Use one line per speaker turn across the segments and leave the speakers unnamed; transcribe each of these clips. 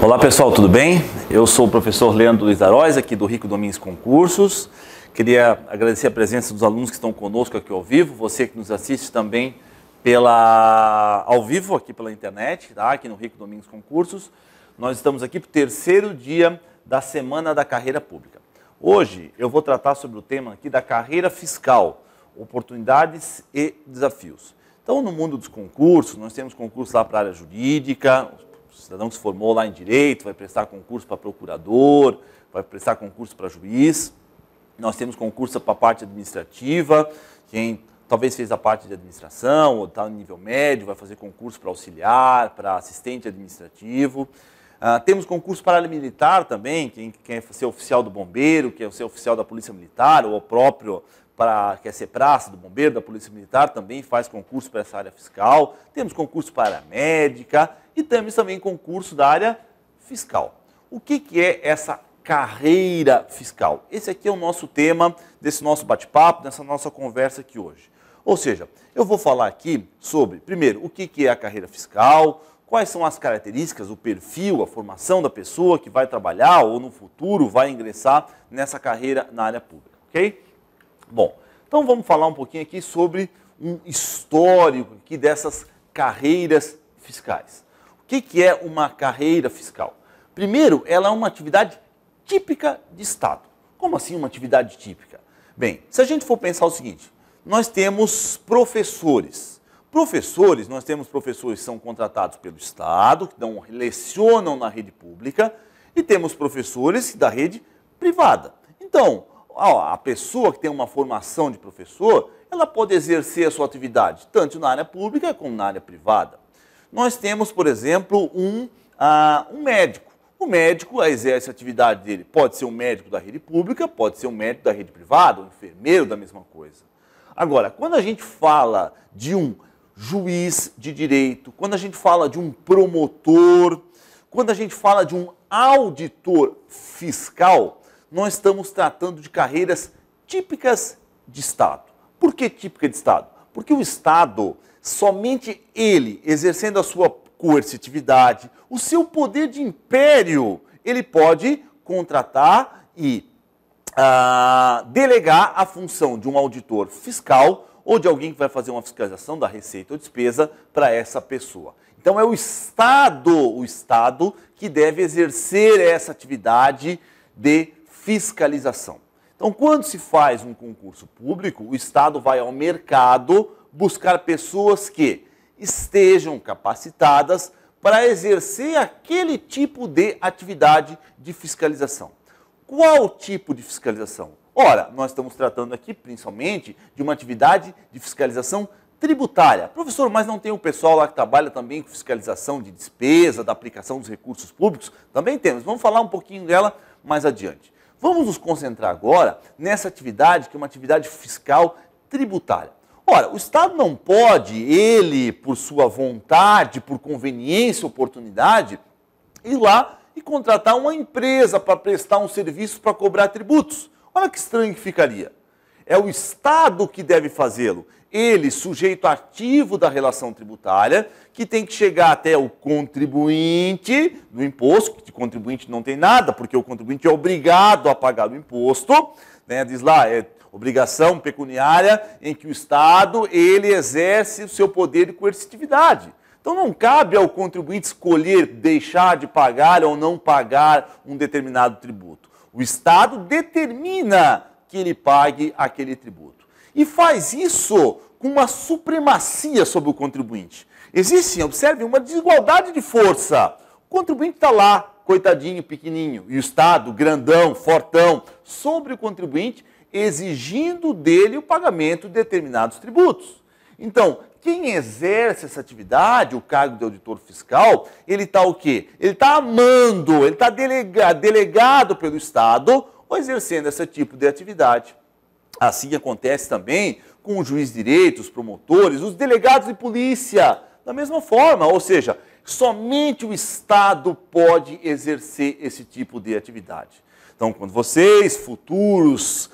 Olá pessoal, tudo bem? Eu sou o professor Leandro Luiz Aróis, aqui do Rico Domingos Concursos. Queria agradecer a presença dos alunos que estão conosco aqui ao vivo, você que nos assiste também pela ao vivo aqui pela internet, tá? aqui no Rico Domingos Concursos. Nós estamos aqui para o terceiro dia da Semana da Carreira Pública. Hoje eu vou tratar sobre o tema aqui da carreira fiscal, oportunidades e desafios. Então, no mundo dos concursos, nós temos concursos lá para a área jurídica, cidadão que se formou lá em direito, vai prestar concurso para procurador, vai prestar concurso para juiz. Nós temos concurso para a parte administrativa, quem talvez fez a parte de administração ou está no nível médio, vai fazer concurso para auxiliar, para assistente administrativo. Uh, temos concurso para militar também, quem quer é ser oficial do bombeiro, quer é ser oficial da polícia militar ou o próprio para quer ser praça do bombeiro, da polícia militar, também faz concurso para essa área fiscal. Temos concurso para a médica e temos também concurso da área fiscal. O que, que é essa carreira fiscal? Esse aqui é o nosso tema desse nosso bate-papo, dessa nossa conversa aqui hoje. Ou seja, eu vou falar aqui sobre, primeiro, o que, que é a carreira fiscal, quais são as características, o perfil, a formação da pessoa que vai trabalhar ou no futuro vai ingressar nessa carreira na área pública, ok? Bom, então vamos falar um pouquinho aqui sobre um histórico aqui dessas carreiras fiscais. O que, que é uma carreira fiscal? Primeiro, ela é uma atividade típica de Estado. Como assim uma atividade típica? Bem, se a gente for pensar o seguinte, nós temos professores. Professores, nós temos professores que são contratados pelo Estado, que dão, lecionam na rede pública, e temos professores da rede privada. Então, a pessoa que tem uma formação de professor, ela pode exercer a sua atividade tanto na área pública como na área privada. Nós temos, por exemplo, um, ah, um médico. O médico exerce a atividade dele. Pode ser um médico da rede pública, pode ser um médico da rede privada, um enfermeiro, da mesma coisa. Agora, quando a gente fala de um juiz de direito, quando a gente fala de um promotor, quando a gente fala de um auditor fiscal, nós estamos tratando de carreiras típicas de Estado. Por que típica de Estado? Porque o Estado, somente ele, exercendo a sua coercitividade, o seu poder de império, ele pode contratar e ah, delegar a função de um auditor fiscal ou de alguém que vai fazer uma fiscalização da receita ou despesa para essa pessoa. Então é o Estado, o Estado que deve exercer essa atividade de fiscalização. Então, quando se faz um concurso público, o Estado vai ao mercado buscar pessoas que estejam capacitadas para exercer aquele tipo de atividade de fiscalização. Qual tipo de fiscalização? Ora, nós estamos tratando aqui principalmente de uma atividade de fiscalização tributária. Professor, mas não tem o pessoal lá que trabalha também com fiscalização de despesa, da aplicação dos recursos públicos? Também temos. Vamos falar um pouquinho dela mais adiante. Vamos nos concentrar agora nessa atividade, que é uma atividade fiscal tributária. Ora, o Estado não pode, ele, por sua vontade, por conveniência, oportunidade, ir lá e contratar uma empresa para prestar um serviço para cobrar tributos. Olha que estranho que ficaria. É o Estado que deve fazê-lo ele, sujeito ativo da relação tributária, que tem que chegar até o contribuinte do imposto, que o contribuinte não tem nada, porque o contribuinte é obrigado a pagar o imposto, né? diz lá, é obrigação pecuniária em que o Estado ele exerce o seu poder de coercitividade. Então não cabe ao contribuinte escolher deixar de pagar ou não pagar um determinado tributo. O Estado determina que ele pague aquele tributo. E faz isso com uma supremacia sobre o contribuinte. Existe, observe, uma desigualdade de força. O contribuinte está lá, coitadinho, pequenininho, e o Estado, grandão, fortão, sobre o contribuinte, exigindo dele o pagamento de determinados tributos. Então, quem exerce essa atividade, o cargo de auditor fiscal, ele está o quê? Ele está amando, ele está delega, delegado pelo Estado ou exercendo esse tipo de atividade. Assim acontece também com o juiz de direito, os promotores, os delegados de polícia. Da mesma forma, ou seja, somente o Estado pode exercer esse tipo de atividade. Então, quando vocês, futuros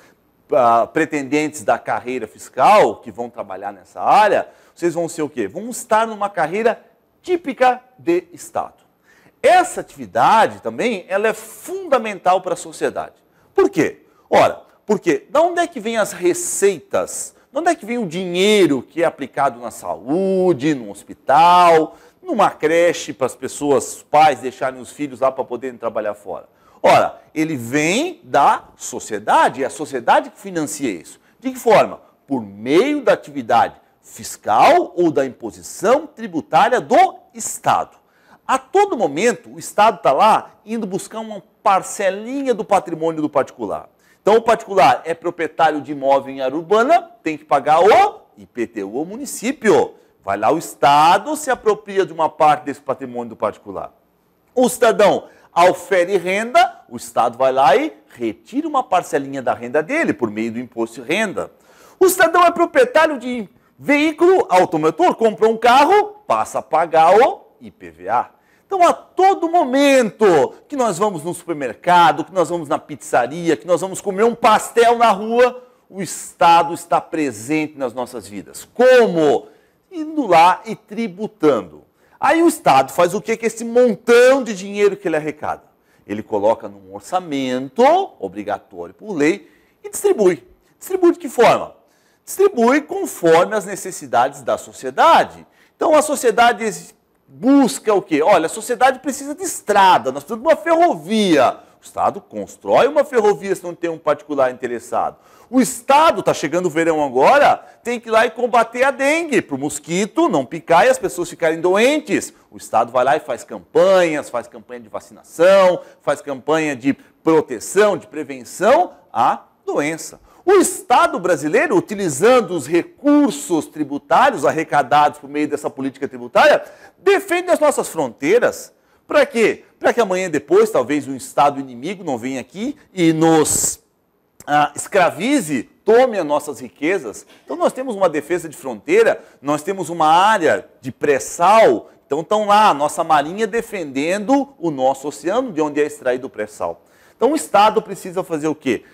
ah, pretendentes da carreira fiscal, que vão trabalhar nessa área, vocês vão ser o quê? Vão estar numa carreira típica de Estado. Essa atividade também ela é fundamental para a sociedade. Por quê? Ora, por quê? Da onde é que vem as receitas? De onde é que vem o dinheiro que é aplicado na saúde, no hospital, numa creche para as pessoas, pais deixarem os filhos lá para poderem trabalhar fora? Ora, ele vem da sociedade, é a sociedade que financia isso. De que forma? Por meio da atividade fiscal ou da imposição tributária do Estado. A todo momento, o Estado está lá indo buscar uma parcelinha do patrimônio do particular. Então, o particular é proprietário de imóvel em área urbana, tem que pagar o IPTU ao município. Vai lá o Estado, se apropria de uma parte desse patrimônio do particular. O cidadão ofere renda, o Estado vai lá e retira uma parcelinha da renda dele por meio do imposto de renda. O cidadão é proprietário de veículo automotor, comprou um carro, passa a pagar o IPVA. Então, a todo momento que nós vamos no supermercado, que nós vamos na pizzaria, que nós vamos comer um pastel na rua, o Estado está presente nas nossas vidas. Como? Indo lá e tributando. Aí o Estado faz o que com esse montão de dinheiro que ele arrecada? Ele coloca num orçamento, obrigatório por lei, e distribui. Distribui de que forma? Distribui conforme as necessidades da sociedade. Então a sociedade busca o quê? Olha, a sociedade precisa de estrada, nós precisamos de uma ferrovia. O Estado constrói uma ferrovia se não tem um particular interessado. O Estado, está chegando o verão agora, tem que ir lá e combater a dengue, para o mosquito não picar e as pessoas ficarem doentes. O Estado vai lá e faz campanhas, faz campanha de vacinação, faz campanha de proteção, de prevenção à doença. O Estado brasileiro, utilizando os recursos tributários arrecadados por meio dessa política tributária, defende as nossas fronteiras. Para quê? Para que amanhã depois, talvez, um Estado inimigo não venha aqui e nos ah, escravize, tome as nossas riquezas. Então nós temos uma defesa de fronteira, nós temos uma área de pré-sal. Então estão lá a nossa marinha defendendo o nosso oceano, de onde é extraído o pré-sal. Então o Estado precisa fazer o quê?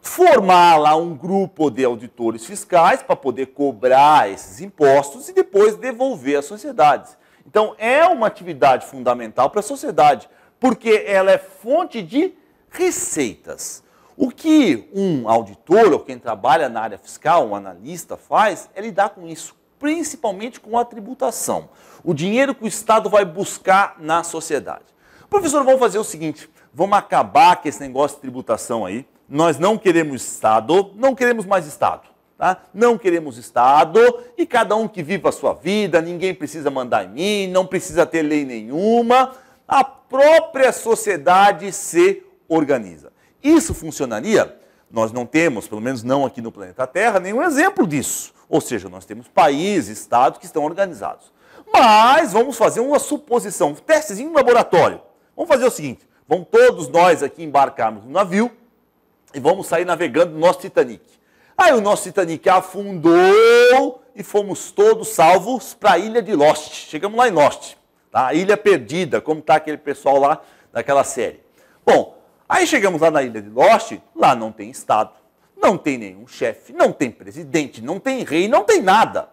formar lá um grupo de auditores fiscais para poder cobrar esses impostos e depois devolver às sociedades. Então, é uma atividade fundamental para a sociedade, porque ela é fonte de receitas. O que um auditor ou quem trabalha na área fiscal, um analista, faz é lidar com isso, principalmente com a tributação. O dinheiro que o Estado vai buscar na sociedade. Professor, vamos fazer o seguinte: vamos acabar com esse negócio de tributação aí nós não queremos Estado, não queremos mais Estado. Tá? Não queremos Estado e cada um que viva a sua vida, ninguém precisa mandar em mim, não precisa ter lei nenhuma. A própria sociedade se organiza. Isso funcionaria? Nós não temos, pelo menos não aqui no planeta Terra, nenhum exemplo disso. Ou seja, nós temos países, estados que estão organizados. Mas vamos fazer uma suposição, um testezinho em laboratório. Vamos fazer o seguinte: vamos todos nós aqui embarcarmos no navio e vamos sair navegando no nosso Titanic. Aí o nosso Titanic afundou e fomos todos salvos para a ilha de Lost. Chegamos lá em Lost, tá? A ilha Perdida, como está aquele pessoal lá daquela série. Bom, aí chegamos lá na ilha de Lost, lá não tem estado, não tem nenhum chefe, não tem presidente, não tem rei, não tem nada.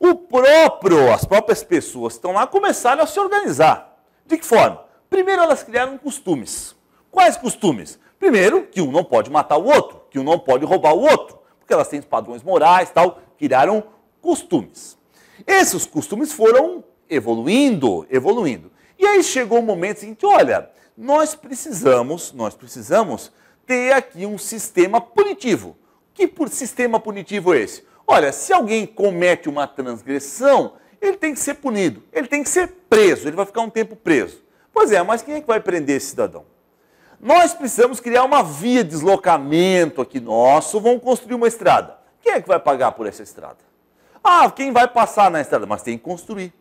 O próprio, as próprias pessoas que estão lá começaram a se organizar. De que forma? Primeiro elas criaram costumes. Quais costumes? Primeiro, que um não pode matar o outro, que um não pode roubar o outro, porque elas têm padrões morais tal, criaram costumes. Esses costumes foram evoluindo, evoluindo. E aí chegou o um momento em que, olha, nós precisamos, nós precisamos ter aqui um sistema punitivo. Que por sistema punitivo é esse? Olha, se alguém comete uma transgressão, ele tem que ser punido, ele tem que ser preso, ele vai ficar um tempo preso. Pois é, mas quem é que vai prender esse cidadão? Nós precisamos criar uma via de deslocamento aqui nosso, vamos construir uma estrada. Quem é que vai pagar por essa estrada? Ah, quem vai passar na estrada? Mas tem que construir.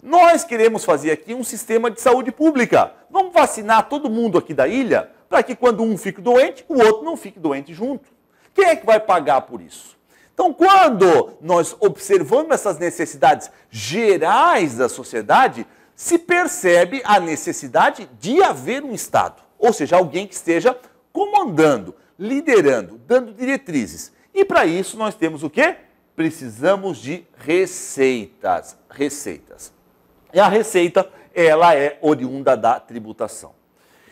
Nós queremos fazer aqui um sistema de saúde pública. Vamos vacinar todo mundo aqui da ilha para que quando um fique doente, o outro não fique doente junto. Quem é que vai pagar por isso? Então, quando nós observamos essas necessidades gerais da sociedade, se percebe a necessidade de haver um Estado ou seja, alguém que esteja comandando, liderando, dando diretrizes. E para isso nós temos o quê? Precisamos de receitas, receitas. E a receita, ela é oriunda da tributação.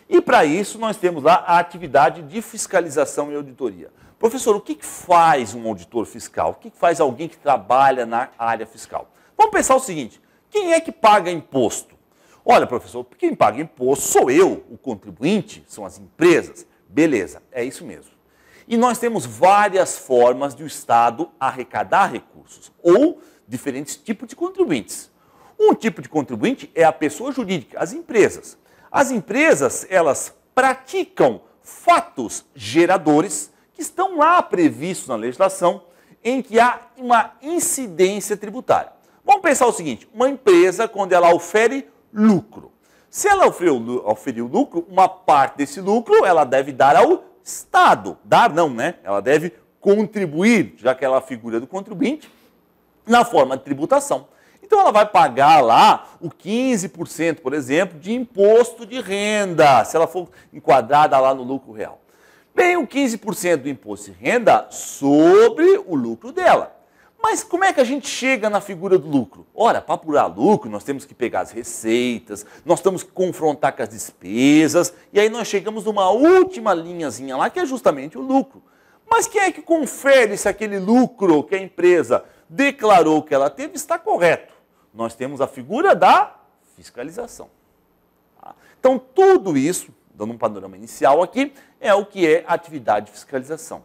E para isso nós temos lá a atividade de fiscalização e auditoria. Professor, o que faz um auditor fiscal? O que faz alguém que trabalha na área fiscal? Vamos pensar o seguinte: quem é que paga imposto? Olha, professor, quem paga imposto sou eu, o contribuinte, são as empresas. Beleza, é isso mesmo. E nós temos várias formas de o Estado arrecadar recursos ou diferentes tipos de contribuintes. Um tipo de contribuinte é a pessoa jurídica, as empresas. As empresas, elas praticam fatos geradores que estão lá previstos na legislação em que há uma incidência tributária. Vamos pensar o seguinte, uma empresa quando ela ofere lucro. Se ela oferiu, oferiu lucro, uma parte desse lucro ela deve dar ao Estado. Dar não, né? Ela deve contribuir, já que ela é a figura do contribuinte, na forma de tributação. Então ela vai pagar lá o 15%, por exemplo, de imposto de renda, se ela for enquadrada lá no lucro real. Bem, o 15% do imposto de renda sobre o lucro dela. Mas como é que a gente chega na figura do lucro? Ora, para apurar lucro, nós temos que pegar as receitas, nós temos que confrontar com as despesas, e aí nós chegamos numa última linhazinha lá, que é justamente o lucro. Mas quem é que confere se aquele lucro que a empresa declarou que ela teve está correto? Nós temos a figura da fiscalização. Tá? Então, tudo isso, dando um panorama inicial aqui, é o que é atividade de fiscalização.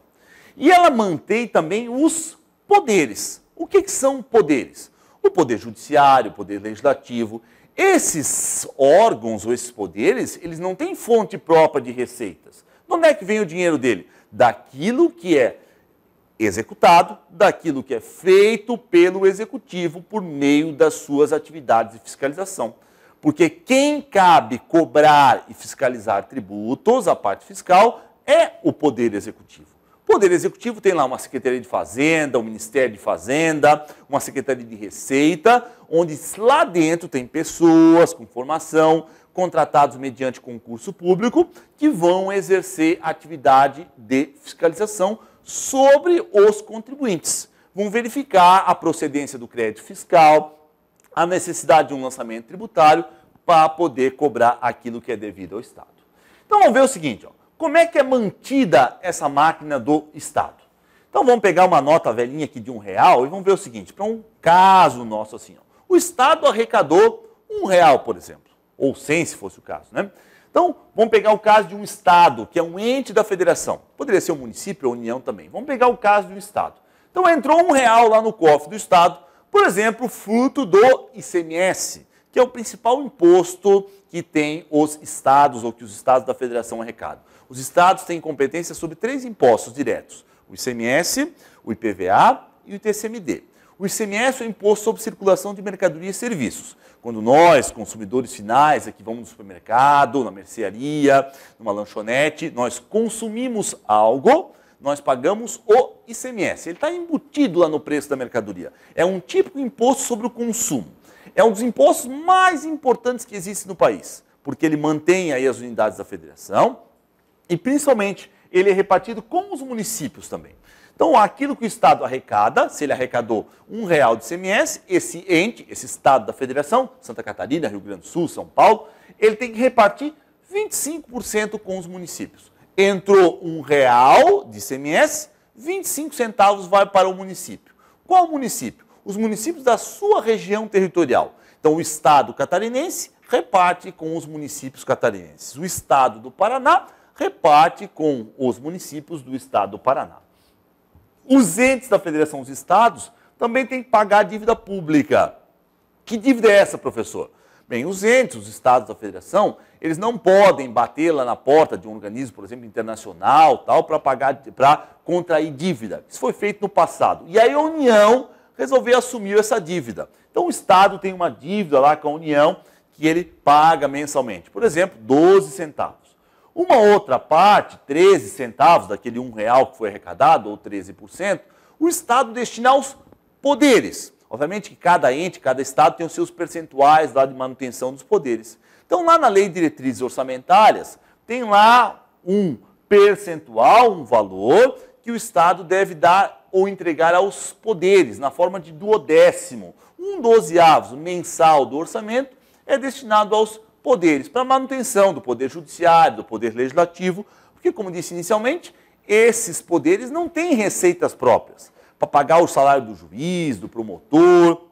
E ela mantém também os Poderes. O que, que são poderes? O poder judiciário, o poder legislativo. Esses órgãos ou esses poderes, eles não têm fonte própria de receitas. De onde é que vem o dinheiro dele? Daquilo que é executado, daquilo que é feito pelo executivo por meio das suas atividades de fiscalização. Porque quem cabe cobrar e fiscalizar tributos, a parte fiscal, é o poder executivo. Poder Executivo tem lá uma Secretaria de Fazenda, um Ministério de Fazenda, uma Secretaria de Receita, onde lá dentro tem pessoas com formação, contratados mediante concurso público, que vão exercer atividade de fiscalização sobre os contribuintes. Vão verificar a procedência do crédito fiscal, a necessidade de um lançamento tributário para poder cobrar aquilo que é devido ao Estado. Então vamos ver o seguinte, ó. Como é que é mantida essa máquina do Estado? Então vamos pegar uma nota velhinha aqui de um real e vamos ver o seguinte, para um caso nosso assim, ó, o Estado arrecadou um real, por exemplo, ou sem se fosse o caso, né? Então, vamos pegar o caso de um Estado, que é um ente da federação. Poderia ser um município ou união também. Vamos pegar o caso de um Estado. Então, entrou um real lá no cofre do Estado, por exemplo, fruto do ICMS, que é o principal imposto que tem os Estados ou que os Estados da federação arrecadam. Os estados têm competência sobre três impostos diretos: o ICMS, o IPVA e o ITCMD. O ICMS é o imposto sobre circulação de mercadorias e serviços. Quando nós, consumidores finais, aqui é vamos no supermercado, na mercearia, numa lanchonete, nós consumimos algo, nós pagamos o ICMS. Ele está embutido lá no preço da mercadoria. É um típico imposto sobre o consumo. É um dos impostos mais importantes que existe no país, porque ele mantém aí as unidades da federação, e principalmente ele é repartido com os municípios também. Então, aquilo que o Estado arrecada, se ele arrecadou um real de CMS, esse ente, esse Estado da Federação, Santa Catarina, Rio Grande do Sul, São Paulo, ele tem que repartir 25% com os municípios. Entrou um real de CMS, 25 centavos vai para o município. Qual município? Os municípios da sua região territorial. Então, o Estado catarinense reparte com os municípios catarinenses. O Estado do Paraná reparte com os municípios do estado do Paraná. Os entes da Federação os Estados também têm que pagar a dívida pública. Que dívida é essa, professor? Bem, os entes, os estados da federação, eles não podem bater lá na porta de um organismo, por exemplo, internacional, tal, para pagar, para contrair dívida. Isso foi feito no passado. E aí a União resolveu assumir essa dívida. Então o estado tem uma dívida lá com a União que ele paga mensalmente. Por exemplo, 12 centavos. Uma outra parte, 13 centavos daquele um real que foi arrecadado, ou 13%, o Estado destina aos poderes. Obviamente que cada ente, cada Estado tem os seus percentuais lá de manutenção dos poderes. Então, lá na Lei de Diretrizes Orçamentárias, tem lá um percentual, um valor, que o Estado deve dar ou entregar aos poderes, na forma de duodécimo. Um dozeavos mensal do orçamento é destinado aos poderes para manutenção do poder judiciário, do poder legislativo, porque, como disse inicialmente, esses poderes não têm receitas próprias para pagar o salário do juiz, do promotor,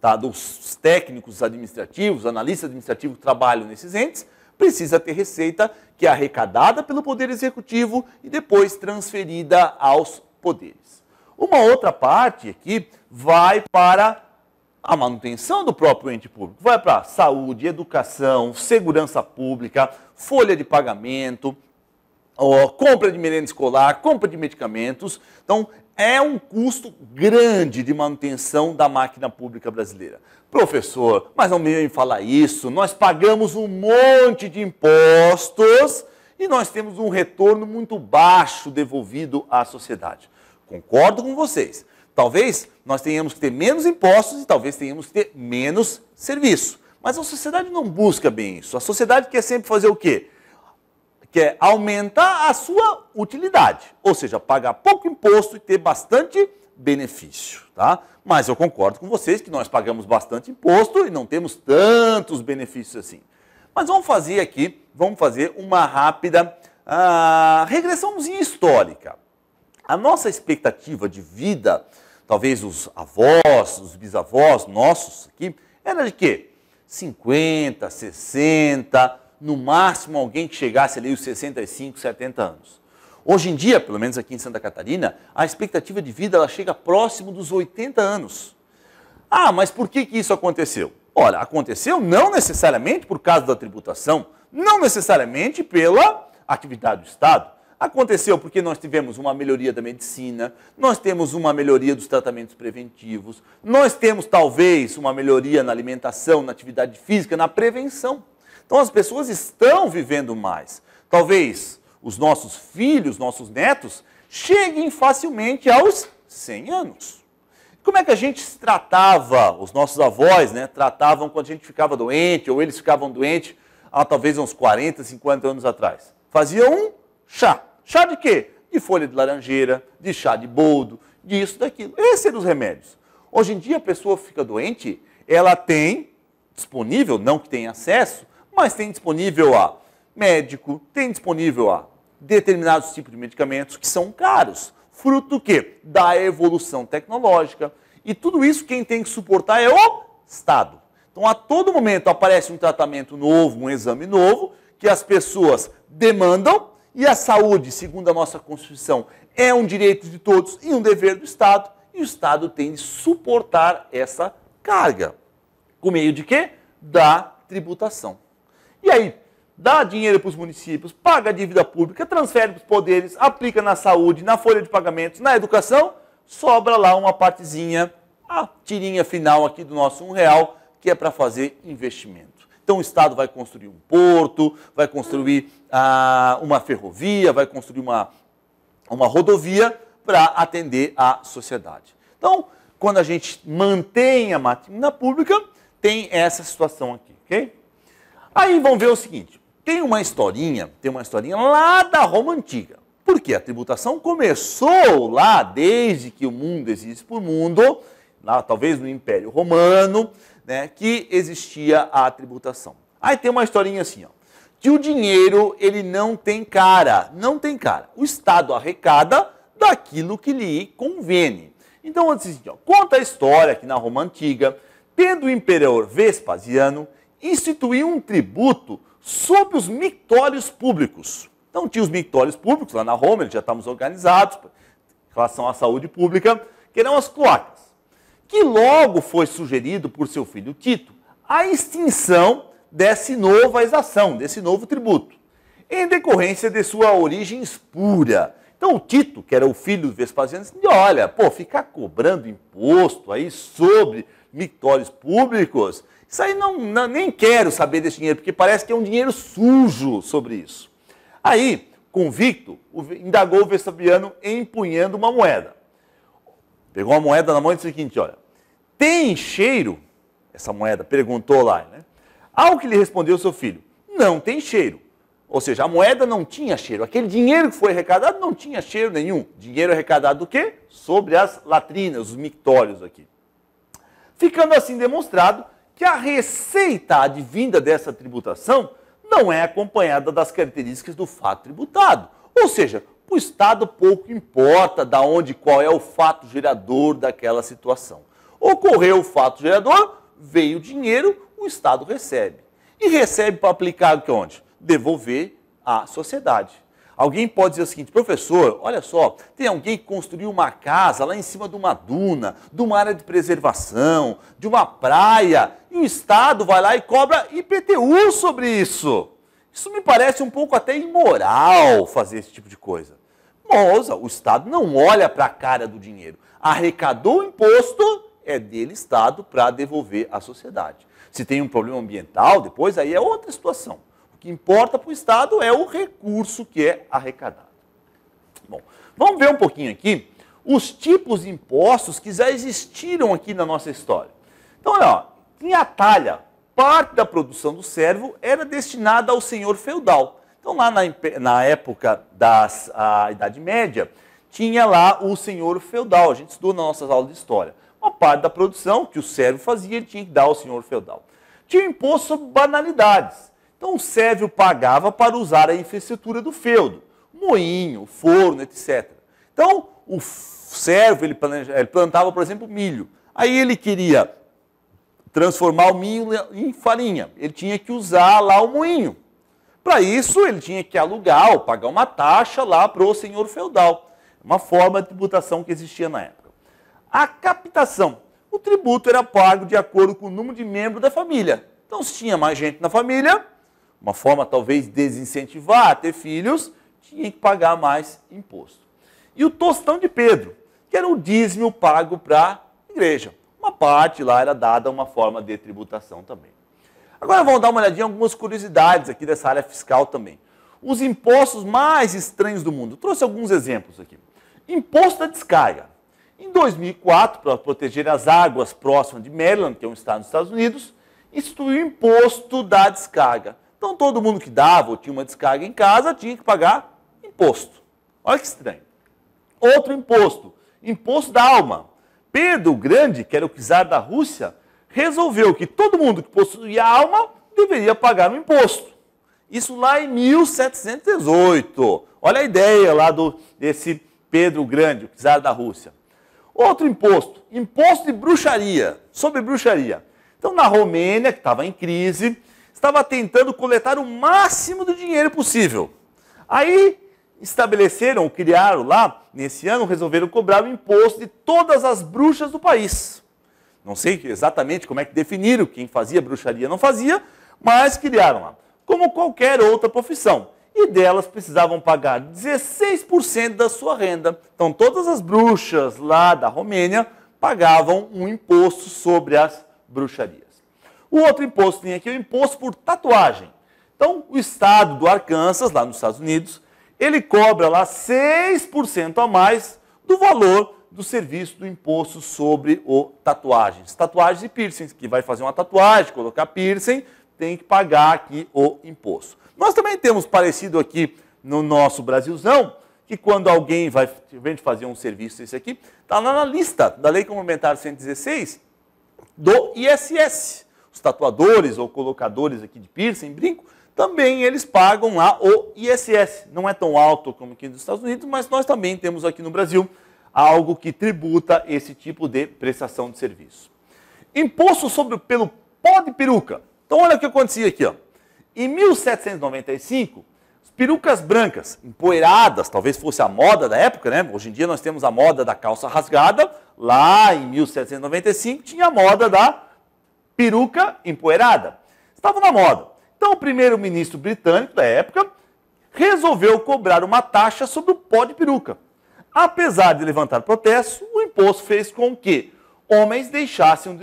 tá, dos técnicos administrativos, analistas administrativos que trabalham nesses entes, precisa ter receita que é arrecadada pelo Poder Executivo e depois transferida aos poderes. Uma outra parte aqui vai para a manutenção do próprio ente público. Vai para saúde, educação, segurança pública, folha de pagamento, ó, compra de merenda escolar, compra de medicamentos. Então, é um custo grande de manutenção da máquina pública brasileira. Professor, mas não me falar isso. Nós pagamos um monte de impostos e nós temos um retorno muito baixo devolvido à sociedade. Concordo com vocês. Talvez nós tenhamos que ter menos impostos e talvez tenhamos que ter menos serviço. Mas a sociedade não busca bem isso. A sociedade quer sempre fazer o quê? Quer aumentar a sua utilidade, ou seja, pagar pouco imposto e ter bastante benefício, tá? Mas eu concordo com vocês que nós pagamos bastante imposto e não temos tantos benefícios assim. Mas vamos fazer aqui, vamos fazer uma rápida ah, regressãozinha histórica. A nossa expectativa de vida, talvez os avós, os bisavós nossos aqui, era de quê? 50, 60, no máximo alguém que chegasse ali os 65, 70 anos. Hoje em dia, pelo menos aqui em Santa Catarina, a expectativa de vida ela chega próximo dos 80 anos. Ah, mas por que, que isso aconteceu? Olha, aconteceu não necessariamente por causa da tributação, não necessariamente pela atividade do Estado, Aconteceu porque nós tivemos uma melhoria da medicina, nós temos uma melhoria dos tratamentos preventivos, nós temos talvez uma melhoria na alimentação, na atividade física, na prevenção. Então as pessoas estão vivendo mais. Talvez os nossos filhos, nossos netos, cheguem facilmente aos 100 anos. Como é que a gente se tratava? Os nossos avós né, tratavam quando a gente ficava doente, ou eles ficavam doentes, há talvez uns 40, 50 anos atrás. Faziam um chá. Chá de quê? De folha de laranjeira, de chá de boldo, disso, daquilo. Esses eram é os remédios. Hoje em dia a pessoa fica doente, ela tem disponível, não que tenha acesso, mas tem disponível a médico, tem disponível a determinados tipos de medicamentos que são caros. Fruto do quê? Da evolução tecnológica. E tudo isso quem tem que suportar é o Estado. Então, a todo momento aparece um tratamento novo, um exame novo, que as pessoas demandam e a saúde, segundo a nossa Constituição, é um direito de todos e um dever do Estado, e o Estado tem de suportar essa carga. Com meio de quê? Da tributação. E aí, dá dinheiro para os municípios, paga a dívida pública, transfere para os poderes, aplica na saúde, na folha de pagamentos, na educação, sobra lá uma partezinha, a tirinha final aqui do nosso um real, que é para fazer investimento. Então o Estado vai construir um porto, vai construir ah, uma ferrovia, vai construir uma, uma rodovia para atender a sociedade. Então, quando a gente mantém a matrícula pública, tem essa situação aqui, ok? Aí vamos ver o seguinte: tem uma historinha, tem uma historinha lá da Roma Antiga. Porque a tributação começou lá desde que o mundo existe por mundo, lá, talvez no Império Romano, né, que existia a tributação. Aí tem uma historinha assim, ó, que o dinheiro ele não tem cara, não tem cara. O Estado arrecada daquilo que lhe convene. Então, assim, ó, conta a história que na Roma Antiga, tendo o imperador Vespasiano, instituiu um tributo sobre os mictórios públicos. Então tinha os mictórios públicos lá na Roma, eles já estávamos organizados em relação à saúde pública, que eram as cloacas que logo foi sugerido por seu filho Tito a extinção dessa nova exação, desse novo tributo, em decorrência de sua origem espúria. Então o Tito, que era o filho do Vespasiano, disse, olha, pô, ficar cobrando imposto aí sobre mictórios públicos, isso aí não, não, nem quero saber desse dinheiro, porque parece que é um dinheiro sujo sobre isso. Aí, convicto, indagou o Vespasiano empunhando uma moeda. Pegou a moeda na mão e disse o seguinte, olha, tem cheiro? Essa moeda perguntou lá. Né? Ao que lhe respondeu seu filho: Não tem cheiro. Ou seja, a moeda não tinha cheiro. Aquele dinheiro que foi arrecadado não tinha cheiro nenhum. Dinheiro arrecadado do quê? Sobre as latrinas, os mictórios aqui. Ficando assim demonstrado que a receita advinda dessa tributação não é acompanhada das características do fato tributado. Ou seja, o Estado pouco importa da onde qual é o fato gerador daquela situação. Ocorreu o fato gerador, veio o dinheiro, o Estado recebe. E recebe para aplicar o que onde? Devolver à sociedade. Alguém pode dizer o seguinte, professor, olha só, tem alguém que construiu uma casa lá em cima de uma duna, de uma área de preservação, de uma praia, e o Estado vai lá e cobra IPTU sobre isso. Isso me parece um pouco até imoral fazer esse tipo de coisa. Moza, o Estado não olha para a cara do dinheiro. Arrecadou o imposto, é dele Estado para devolver à sociedade. Se tem um problema ambiental, depois aí é outra situação. O que importa para o Estado é o recurso que é arrecadado. Bom, vamos ver um pouquinho aqui os tipos de impostos que já existiram aqui na nossa história. Então, olha, ó, em Atalha, parte da produção do servo era destinada ao senhor feudal. Então, lá na, na época da Idade Média, tinha lá o senhor feudal. A gente estudou nas nossas aulas de história uma parte da produção que o servo fazia, ele tinha que dar ao senhor feudal. Tinha imposto sobre banalidades. Então o sérvio pagava para usar a infraestrutura do feudo, moinho, forno, etc. Então o servo ele, ele plantava, por exemplo, milho. Aí ele queria transformar o milho em farinha. Ele tinha que usar lá o moinho. Para isso, ele tinha que alugar ou pagar uma taxa lá para o senhor feudal. Uma forma de tributação que existia na época. A captação. O tributo era pago de acordo com o número de membros da família. Então, se tinha mais gente na família, uma forma talvez desincentivar a ter filhos, tinha que pagar mais imposto. E o tostão de Pedro, que era o dízimo pago para a igreja. Uma parte lá era dada uma forma de tributação também. Agora vamos dar uma olhadinha em algumas curiosidades aqui dessa área fiscal também. Os impostos mais estranhos do mundo. Eu trouxe alguns exemplos aqui. Imposto da descarga. Em 2004, para proteger as águas próximas de Maryland, que é um estado nos Estados Unidos, instituiu o imposto da descarga. Então todo mundo que dava ou tinha uma descarga em casa tinha que pagar imposto. Olha que estranho. Outro imposto, imposto da alma. Pedro o Grande, que era o czar da Rússia, resolveu que todo mundo que possuía alma deveria pagar um imposto. Isso lá em 1718. Olha a ideia lá do, desse Pedro o Grande, o czar da Rússia. Outro imposto, imposto de bruxaria, sobre bruxaria. Então, na Romênia, que estava em crise, estava tentando coletar o máximo do dinheiro possível. Aí estabeleceram, criaram lá, nesse ano, resolveram cobrar o imposto de todas as bruxas do país. Não sei exatamente como é que definiram quem fazia bruxaria não fazia, mas criaram lá. Como qualquer outra profissão e delas precisavam pagar 16% da sua renda. Então, todas as bruxas lá da Romênia pagavam um imposto sobre as bruxarias. O outro imposto tinha aqui o imposto por tatuagem. Então, o estado do Arkansas, lá nos Estados Unidos, ele cobra lá 6% a mais do valor do serviço do imposto sobre o tatuagens. Tatuagens e piercings, que vai fazer uma tatuagem, colocar piercing, tem que pagar aqui o imposto. Nós também temos parecido aqui no nosso Brasilzão, que quando alguém vai vem fazer um serviço esse aqui, está lá na lista da Lei Complementar 116 do ISS. Os tatuadores ou colocadores aqui de piercing, brinco, também eles pagam lá o ISS. Não é tão alto como aqui nos Estados Unidos, mas nós também temos aqui no Brasil algo que tributa esse tipo de prestação de serviço. Imposto sobre pelo pó de peruca. Então olha o que acontecia aqui, ó. Em 1795, as perucas brancas, empoeiradas, talvez fosse a moda da época, né? Hoje em dia nós temos a moda da calça rasgada. Lá em 1795 tinha a moda da peruca empoeirada. Estava na moda. Então o primeiro-ministro britânico da época resolveu cobrar uma taxa sobre o pó de peruca. Apesar de levantar protestos, o imposto fez com que homens deixassem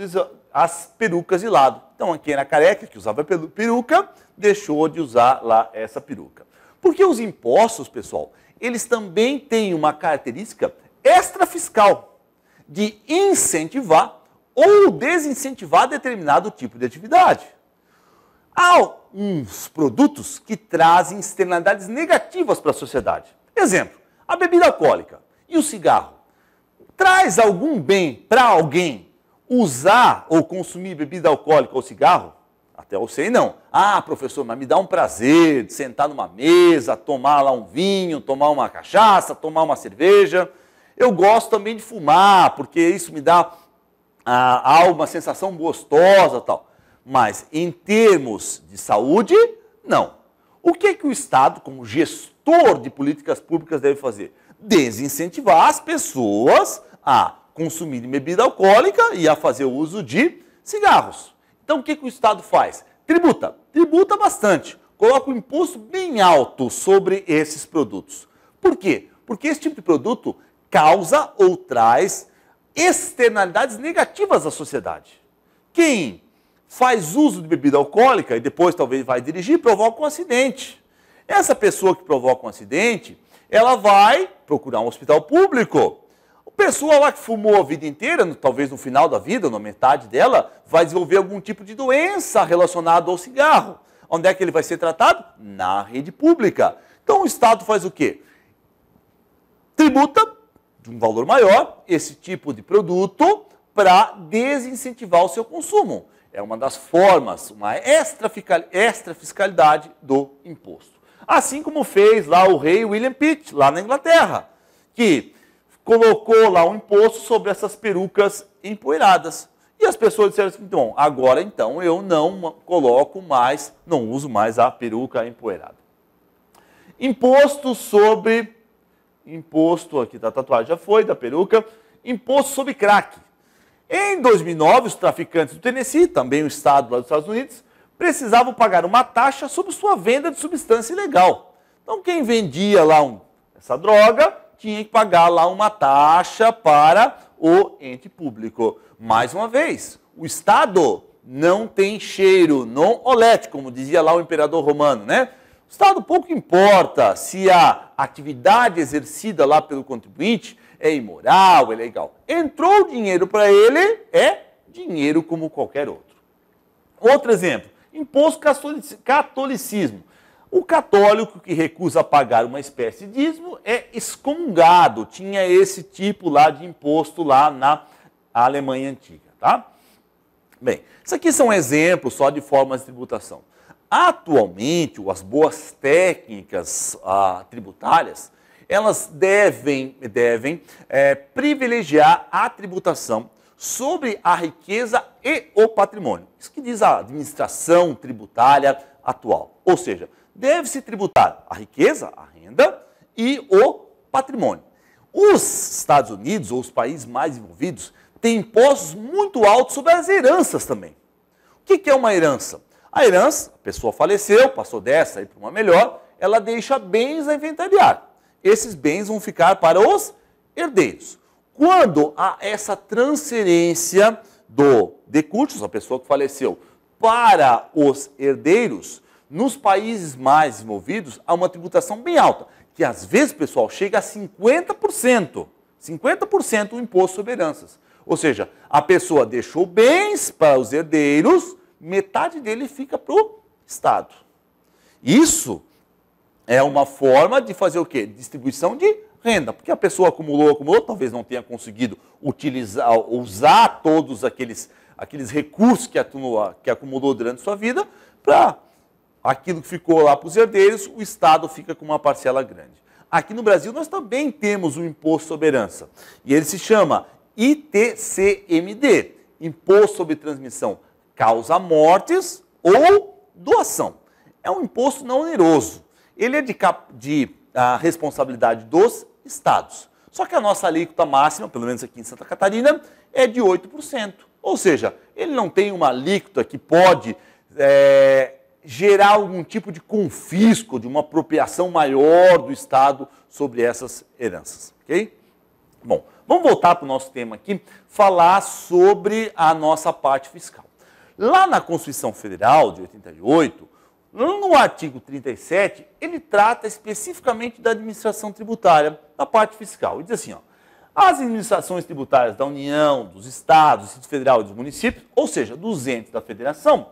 as perucas de lado. Então, quem era careca, que usava peruca, deixou de usar lá essa peruca. Porque os impostos, pessoal, eles também têm uma característica extrafiscal de incentivar ou desincentivar determinado tipo de atividade. Há uns produtos que trazem externalidades negativas para a sociedade. Exemplo, a bebida alcoólica e o cigarro. Traz algum bem para alguém usar ou consumir bebida alcoólica ou cigarro, até eu sei não. Ah, professor, mas me dá um prazer de sentar numa mesa, tomar lá um vinho, tomar uma cachaça, tomar uma cerveja. Eu gosto também de fumar, porque isso me dá ah, uma sensação gostosa tal. Mas em termos de saúde, não. O que, é que o Estado, como gestor de políticas públicas, deve fazer? Desincentivar as pessoas a consumir bebida alcoólica e a fazer uso de cigarros. Então o que, que o Estado faz? Tributa, tributa bastante, coloca um imposto bem alto sobre esses produtos. Por quê? Porque esse tipo de produto causa ou traz externalidades negativas à sociedade. Quem faz uso de bebida alcoólica e depois talvez vai dirigir, provoca um acidente. Essa pessoa que provoca um acidente, ela vai procurar um hospital público Pessoa lá que fumou a vida inteira, talvez no final da vida, na metade dela, vai desenvolver algum tipo de doença relacionada ao cigarro. Onde é que ele vai ser tratado? Na rede pública. Então o Estado faz o quê? Tributa de um valor maior esse tipo de produto para desincentivar o seu consumo. É uma das formas, uma extra, extra fiscalidade do imposto. Assim como fez lá o rei William Pitt, lá na Inglaterra, que colocou lá um imposto sobre essas perucas empoeiradas. E as pessoas disseram assim, então, agora então eu não coloco mais, não uso mais a peruca empoeirada. Imposto sobre, imposto aqui da tá tatuagem já foi, da peruca, imposto sobre crack. Em 2009, os traficantes do Tennessee, também o estado lá dos Estados Unidos, precisavam pagar uma taxa sobre sua venda de substância ilegal. Então quem vendia lá um, essa droga tinha que pagar lá uma taxa para o ente público. Mais uma vez, o Estado não tem cheiro, não olete, como dizia lá o imperador romano, né? O Estado pouco importa se a atividade exercida lá pelo contribuinte é imoral, é legal. Entrou o dinheiro para ele, é dinheiro como qualquer outro. Outro exemplo, imposto catolicismo. O católico que recusa pagar uma espécie de dízimo é excomungado. Tinha esse tipo lá de imposto lá na Alemanha antiga, tá? Bem, isso aqui são exemplos só de formas de tributação. Atualmente, as boas técnicas ah, tributárias, elas devem, devem é, privilegiar a tributação sobre a riqueza e o patrimônio. Isso que diz a administração tributária atual. Ou seja, deve-se tributar a riqueza, a renda e o patrimônio. Os Estados Unidos, ou os países mais envolvidos, têm impostos muito altos sobre as heranças também. O que é uma herança? A herança, a pessoa faleceu, passou dessa aí para uma melhor, ela deixa bens a inventariar. Esses bens vão ficar para os herdeiros. Quando há essa transferência do decursos, a pessoa que faleceu, para os herdeiros, nos países mais desenvolvidos, há uma tributação bem alta, que às vezes, pessoal, chega a 50%. 50% o imposto sobre heranças. Ou seja, a pessoa deixou bens para os herdeiros, metade dele fica para o Estado. Isso é uma forma de fazer o quê? Distribuição de renda, porque a pessoa acumulou, acumulou, talvez não tenha conseguido utilizar, usar todos aqueles, aqueles recursos que, acumulou que acumulou durante sua vida para Aquilo que ficou lá para os herdeiros, o Estado fica com uma parcela grande. Aqui no Brasil, nós também temos um imposto sobre herança. E ele se chama ITCMD Imposto sobre Transmissão Causa Mortes ou Doação. É um imposto não oneroso. Ele é de, cap... de a ah, responsabilidade dos estados. Só que a nossa alíquota máxima, pelo menos aqui em Santa Catarina, é de 8%. Ou seja, ele não tem uma alíquota que pode é, gerar algum tipo de confisco, de uma apropriação maior do Estado sobre essas heranças. Ok? Bom, vamos voltar para o nosso tema aqui, falar sobre a nossa parte fiscal. Lá na Constituição Federal de 88, no artigo 37, ele trata especificamente da administração tributária, da parte fiscal. E diz assim, ó, as administrações tributárias da União, dos Estados, do Distrito Federal e dos municípios, ou seja, dos entes da federação,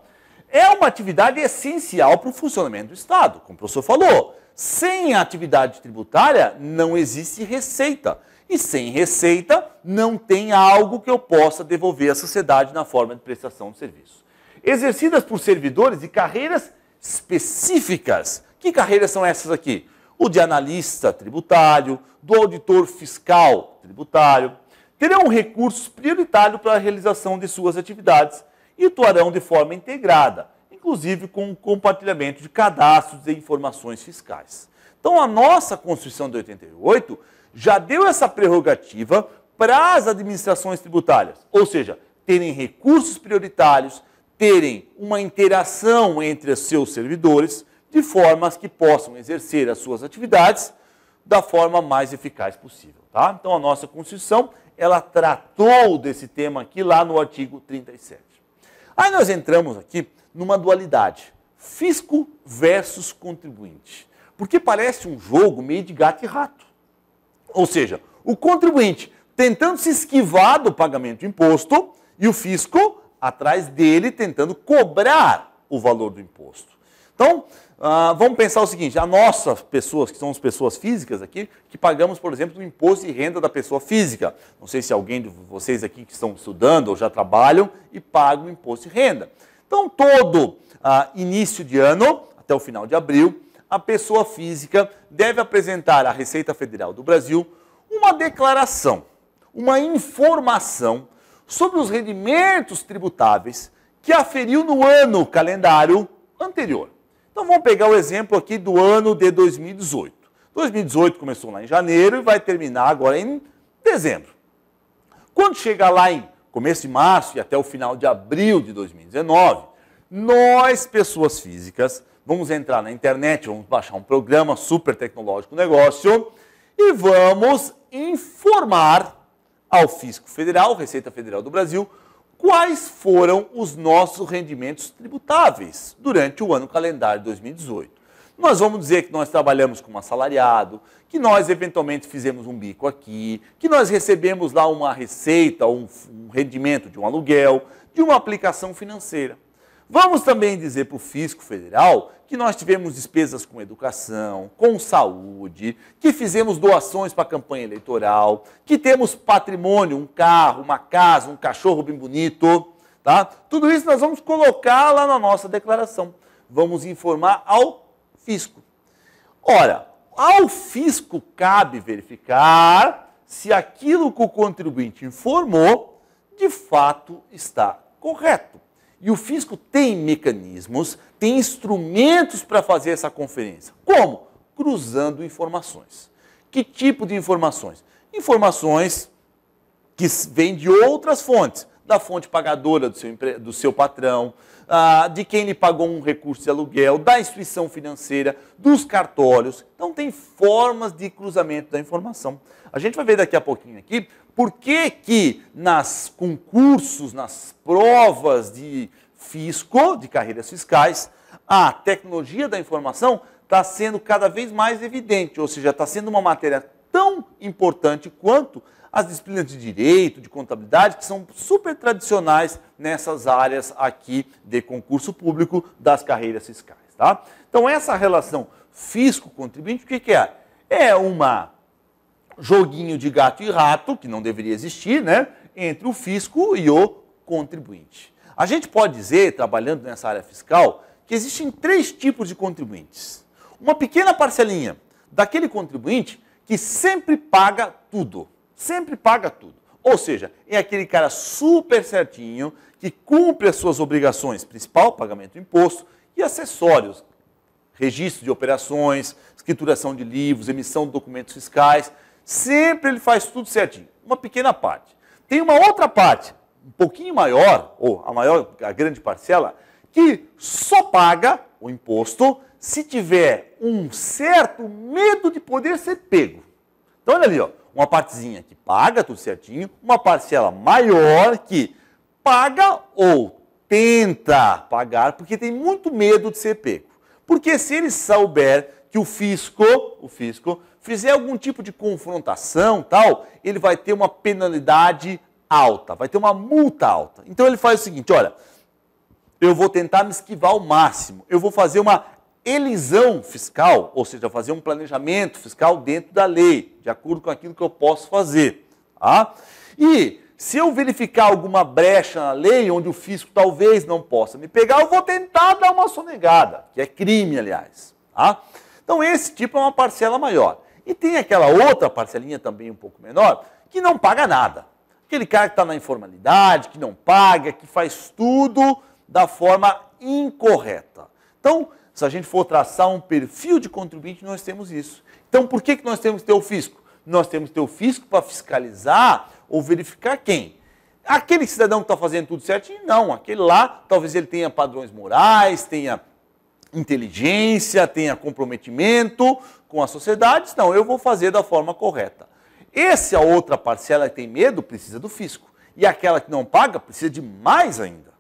é uma atividade essencial para o funcionamento do Estado, como o professor falou. Sem atividade tributária não existe receita. E sem receita não tem algo que eu possa devolver à sociedade na forma de prestação de serviço. Exercidas por servidores de carreiras específicas. Que carreiras são essas aqui? O de analista tributário, do auditor fiscal tributário. Terão recursos prioritários para a realização de suas atividades e atuarão de forma integrada, inclusive com o compartilhamento de cadastros e informações fiscais. Então, a nossa Constituição de 88 já deu essa prerrogativa para as administrações tributárias, ou seja, terem recursos prioritários, terem uma interação entre seus servidores, de formas que possam exercer as suas atividades da forma mais eficaz possível. Tá? Então, a nossa Constituição, ela tratou desse tema aqui lá no artigo 37. Aí nós entramos aqui numa dualidade: fisco versus contribuinte. Porque parece um jogo meio de gato e rato. Ou seja, o contribuinte tentando se esquivar do pagamento de imposto e o fisco atrás dele tentando cobrar o valor do imposto. Então, ah, vamos pensar o seguinte: a nossa pessoas, que são as pessoas físicas aqui, que pagamos, por exemplo, o imposto de renda da pessoa física. Não sei se alguém de vocês aqui que estão estudando ou já trabalham e pagam o imposto de renda. Então, todo ah, início de ano, até o final de abril, a pessoa física deve apresentar à Receita Federal do Brasil uma declaração, uma informação sobre os rendimentos tributáveis que aferiu no ano calendário anterior. Então vamos pegar o exemplo aqui do ano de 2018. 2018 começou lá em janeiro e vai terminar agora em dezembro. Quando chegar lá em começo de março e até o final de abril de 2019, nós, pessoas físicas, vamos entrar na internet, vamos baixar um programa super tecnológico negócio e vamos informar ao Fisco Federal, Receita Federal do Brasil, quais foram os nossos rendimentos tributáveis durante o ano calendário 2018. Nós vamos dizer que nós trabalhamos como assalariado, que nós eventualmente fizemos um bico aqui, que nós recebemos lá uma receita, um, um rendimento de um aluguel, de uma aplicação financeira. Vamos também dizer para o fisco federal que nós tivemos despesas com educação, com saúde, que fizemos doações para a campanha eleitoral, que temos patrimônio, um carro, uma casa, um cachorro bem bonito, tá? Tudo isso nós vamos colocar lá na nossa declaração. Vamos informar ao fisco. Ora, ao fisco cabe verificar se aquilo que o contribuinte informou de fato está correto. E o fisco tem mecanismos, tem instrumentos para fazer essa conferência. Como? Cruzando informações. Que tipo de informações? Informações que vêm de outras fontes, da fonte pagadora do seu, do seu patrão, ah, de quem lhe pagou um recurso de aluguel, da instituição financeira, dos cartórios. Então tem formas de cruzamento da informação. A gente vai ver daqui a pouquinho aqui por que, que nas concursos, nas provas de fisco, de carreiras fiscais, a tecnologia da informação está sendo cada vez mais evidente, ou seja, está sendo uma matéria tão importante quanto as disciplinas de direito, de contabilidade, que são super tradicionais nessas áreas aqui de concurso público das carreiras fiscais. Tá? Então, essa relação fisco-contribuinte, o que, que é? É uma joguinho de gato e rato, que não deveria existir, né? Entre o fisco e o contribuinte. A gente pode dizer, trabalhando nessa área fiscal, que existem três tipos de contribuintes. Uma pequena parcelinha daquele contribuinte que sempre paga tudo. Sempre paga tudo. Ou seja, é aquele cara super certinho que cumpre as suas obrigações, principal, pagamento do imposto, e acessórios, registro de operações, escrituração de livros, emissão de documentos fiscais. Sempre ele faz tudo certinho. Uma pequena parte. Tem uma outra parte, um pouquinho maior, ou a maior, a grande parcela, que só paga o imposto se tiver um certo medo de poder ser pego. Então olha ali, ó, uma partezinha que paga tudo certinho, uma parcela maior que paga ou tenta pagar porque tem muito medo de ser pego. Porque se ele souber que o fisco, o fisco fizer algum tipo de confrontação, tal, ele vai ter uma penalidade alta, vai ter uma multa alta. Então ele faz o seguinte, olha, eu vou tentar me esquivar ao máximo. Eu vou fazer uma elisão fiscal, ou seja, fazer um planejamento fiscal dentro da lei, de acordo com aquilo que eu posso fazer, tá? E se eu verificar alguma brecha na lei onde o fisco talvez não possa me pegar, eu vou tentar dar uma sonegada, que é crime, aliás, tá? Então esse tipo é uma parcela maior. E tem aquela outra parcelinha também um pouco menor, que não paga nada. Aquele cara que está na informalidade, que não paga, que faz tudo da forma incorreta. Então, se a gente for traçar um perfil de contribuinte, nós temos isso. Então, por que, que nós temos que ter o fisco? Nós temos que ter o fisco para fiscalizar ou verificar quem? Aquele cidadão que está fazendo tudo certinho? Não, aquele lá, talvez ele tenha padrões morais, tenha inteligência, tenha comprometimento, com a sociedade, não, eu vou fazer da forma correta. Essa é outra parcela que tem medo precisa do fisco. E aquela que não paga precisa de mais ainda.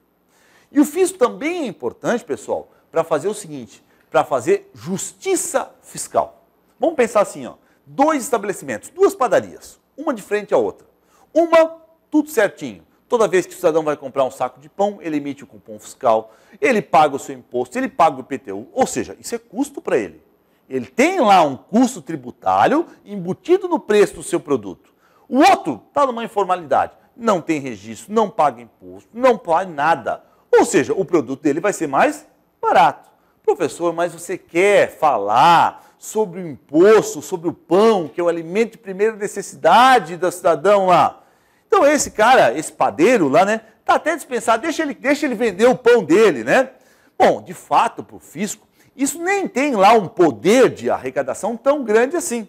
E o fisco também é importante, pessoal, para fazer o seguinte, para fazer justiça fiscal. Vamos pensar assim, ó, dois estabelecimentos, duas padarias, uma de frente à outra. Uma, tudo certinho. Toda vez que o cidadão vai comprar um saco de pão, ele emite o cupom fiscal, ele paga o seu imposto, ele paga o IPTU, ou seja, isso é custo para ele. Ele tem lá um custo tributário embutido no preço do seu produto. O outro está numa informalidade, não tem registro, não paga imposto, não paga nada. Ou seja, o produto dele vai ser mais barato. Professor, mas você quer falar sobre o imposto, sobre o pão, que é o alimento de primeira necessidade do cidadão lá? Então esse cara, esse padeiro lá, né, tá até dispensado, deixa ele, deixa ele vender o pão dele, né? Bom, de fato, para o fisco, isso nem tem lá um poder de arrecadação tão grande assim,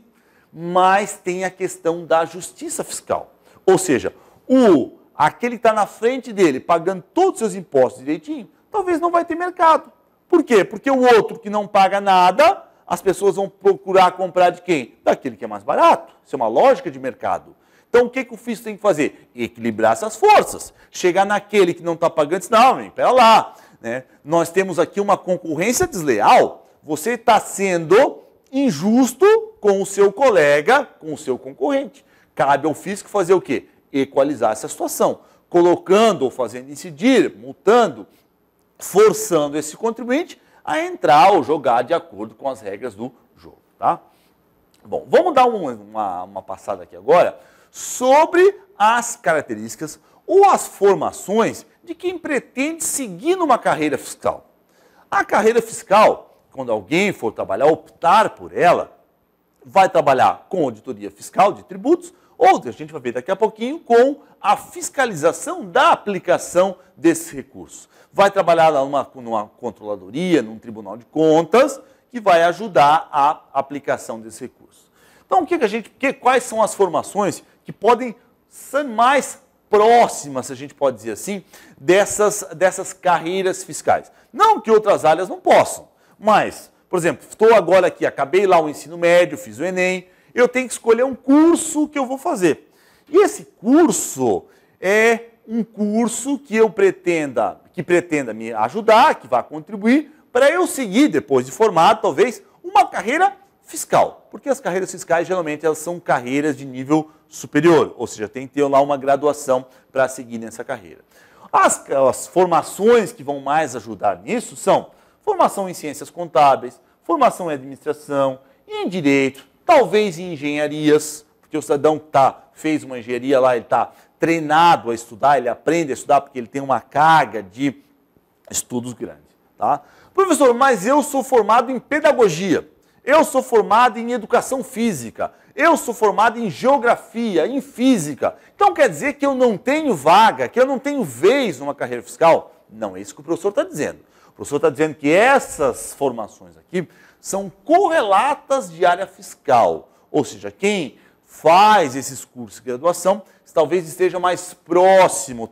mas tem a questão da justiça fiscal. Ou seja, o aquele que está na frente dele pagando todos os seus impostos direitinho, talvez não vai ter mercado. Por quê? Porque o outro que não paga nada, as pessoas vão procurar comprar de quem? Daquele que é mais barato. Isso é uma lógica de mercado. Então o que, que o fisco tem que fazer? Equilibrar essas forças. Chegar naquele que não está pagando, não, vem, pera lá. Né? Nós temos aqui uma concorrência desleal. Você está sendo injusto com o seu colega, com o seu concorrente. Cabe ao fisco fazer o quê? Equalizar essa situação, colocando ou fazendo incidir, multando, forçando esse contribuinte a entrar ou jogar de acordo com as regras do jogo, tá? Bom, vamos dar uma, uma passada aqui agora sobre as características ou as formações de quem pretende seguir numa carreira fiscal. A carreira fiscal, quando alguém for trabalhar, optar por ela, vai trabalhar com auditoria fiscal de tributos, ou a gente vai ver daqui a pouquinho com a fiscalização da aplicação desse recurso. Vai trabalhar numa, numa controladoria, num tribunal de contas, que vai ajudar a aplicação desse recurso. Então, o que, que a gente, que, quais são as formações que podem ser mais próxima, se a gente pode dizer assim, dessas, dessas carreiras fiscais. Não que outras áreas não possam, mas, por exemplo, estou agora aqui, acabei lá o ensino médio, fiz o Enem, eu tenho que escolher um curso que eu vou fazer. E esse curso é um curso que eu pretenda, que pretenda me ajudar, que vá contribuir para eu seguir depois de formado, talvez uma carreira fiscal, porque as carreiras fiscais geralmente elas são carreiras de nível superior, ou seja, tem que ter lá uma graduação para seguir nessa carreira. As, as formações que vão mais ajudar nisso são formação em ciências contábeis, formação em administração, em direito, talvez em engenharias, porque o cidadão tá, fez uma engenharia lá, ele está treinado a estudar, ele aprende a estudar porque ele tem uma carga de estudos grande. Tá? Professor, mas eu sou formado em pedagogia, eu sou formado em educação física, eu sou formado em geografia, em física. Então quer dizer que eu não tenho vaga, que eu não tenho vez numa carreira fiscal? Não é isso que o professor está dizendo. O professor está dizendo que essas formações aqui são correlatas de área fiscal. Ou seja, quem faz esses cursos de graduação talvez esteja mais próximo,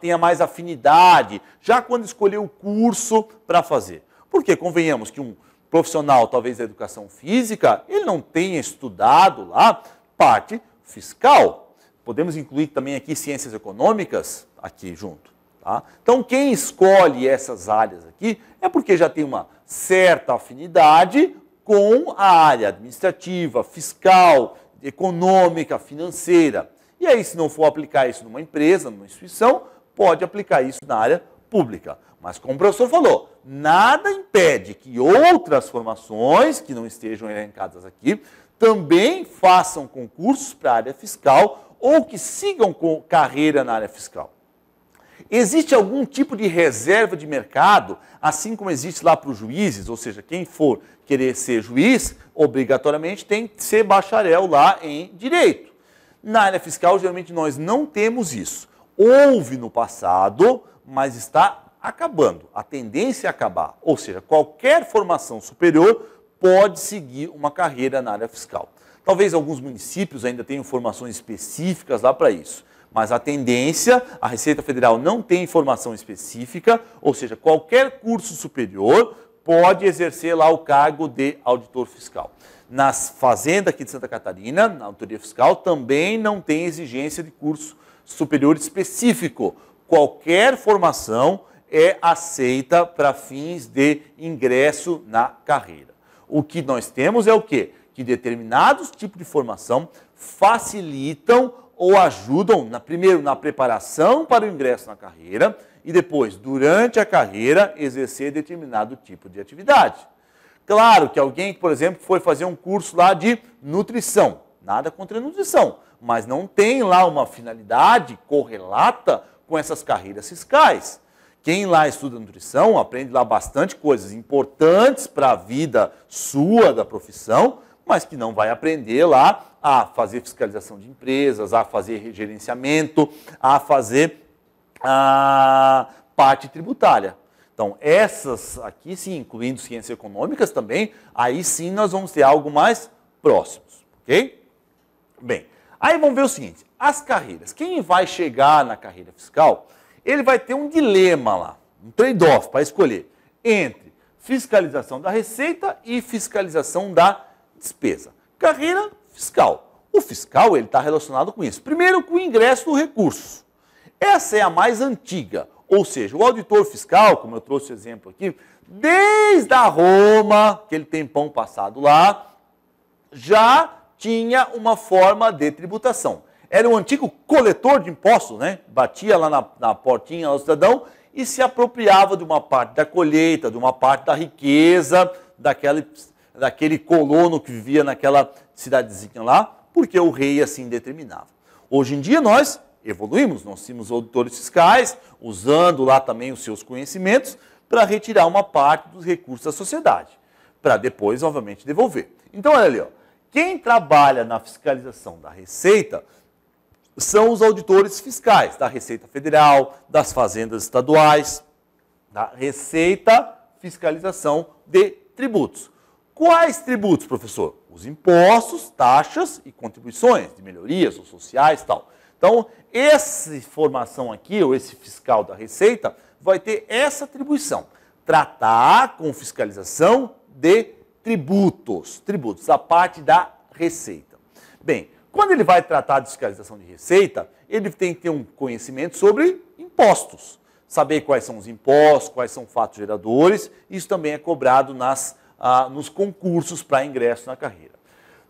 tenha mais afinidade, já quando escolheu o curso para fazer. Porque convenhamos que um profissional, talvez da educação física, ele não tenha estudado lá parte fiscal. Podemos incluir também aqui ciências econômicas, aqui junto. Tá? Então, quem escolhe essas áreas aqui é porque já tem uma certa afinidade com a área administrativa, fiscal, econômica, financeira. E aí, se não for aplicar isso numa empresa, numa instituição, pode aplicar isso na área pública. Mas como o professor falou, nada impede que outras formações que não estejam elencadas aqui também façam concursos para a área fiscal ou que sigam com carreira na área fiscal. Existe algum tipo de reserva de mercado, assim como existe lá para os juízes, ou seja, quem for querer ser juiz, obrigatoriamente tem que ser bacharel lá em direito. Na área fiscal, geralmente nós não temos isso. Houve no passado, mas está acabando. A tendência é acabar. Ou seja, qualquer formação superior pode seguir uma carreira na área fiscal. Talvez alguns municípios ainda tenham formações específicas lá para isso. Mas a tendência, a Receita Federal não tem formação específica, ou seja, qualquer curso superior pode exercer lá o cargo de auditor fiscal. Nas fazendas aqui de Santa Catarina, na autoria fiscal, também não tem exigência de curso superior específico. Qualquer formação é aceita para fins de ingresso na carreira. O que nós temos é o quê? Que determinados tipos de formação facilitam ou ajudam, na, primeiro, na preparação para o ingresso na carreira e depois, durante a carreira, exercer determinado tipo de atividade. Claro que alguém, por exemplo, foi fazer um curso lá de nutrição, nada contra a nutrição, mas não tem lá uma finalidade correlata com essas carreiras fiscais. Quem lá estuda nutrição aprende lá bastante coisas importantes para a vida sua da profissão, mas que não vai aprender lá a fazer fiscalização de empresas, a fazer gerenciamento, a fazer a parte tributária. Então, essas aqui, sim, incluindo ciências econômicas também, aí sim nós vamos ter algo mais próximos, ok? Bem, aí vamos ver o seguinte: as carreiras. Quem vai chegar na carreira fiscal ele vai ter um dilema lá, um trade-off para escolher entre fiscalização da receita e fiscalização da despesa. Carreira fiscal. O fiscal ele está relacionado com isso. Primeiro, com o ingresso do recurso. Essa é a mais antiga. Ou seja, o auditor fiscal, como eu trouxe o exemplo aqui, desde a Roma, aquele tempão passado lá, já tinha uma forma de tributação era um antigo coletor de impostos, né? Batia lá na, na portinha do cidadão e se apropriava de uma parte da colheita, de uma parte da riqueza daquele, daquele colono que vivia naquela cidadezinha lá, porque o rei assim determinava. Hoje em dia nós evoluímos, nós temos auditores fiscais, usando lá também os seus conhecimentos para retirar uma parte dos recursos da sociedade, para depois, obviamente, devolver. Então, olha ali, ó, quem trabalha na fiscalização da receita são os auditores fiscais da Receita Federal, das fazendas estaduais, da Receita Fiscalização de Tributos. Quais tributos, professor? Os impostos, taxas e contribuições de melhorias ou sociais e tal. Então, essa formação aqui, ou esse fiscal da Receita, vai ter essa atribuição: tratar com fiscalização de tributos, tributos, a parte da Receita. Bem, quando ele vai tratar de fiscalização de receita, ele tem que ter um conhecimento sobre impostos, saber quais são os impostos, quais são fatos geradores. Isso também é cobrado nas, ah, nos concursos para ingresso na carreira.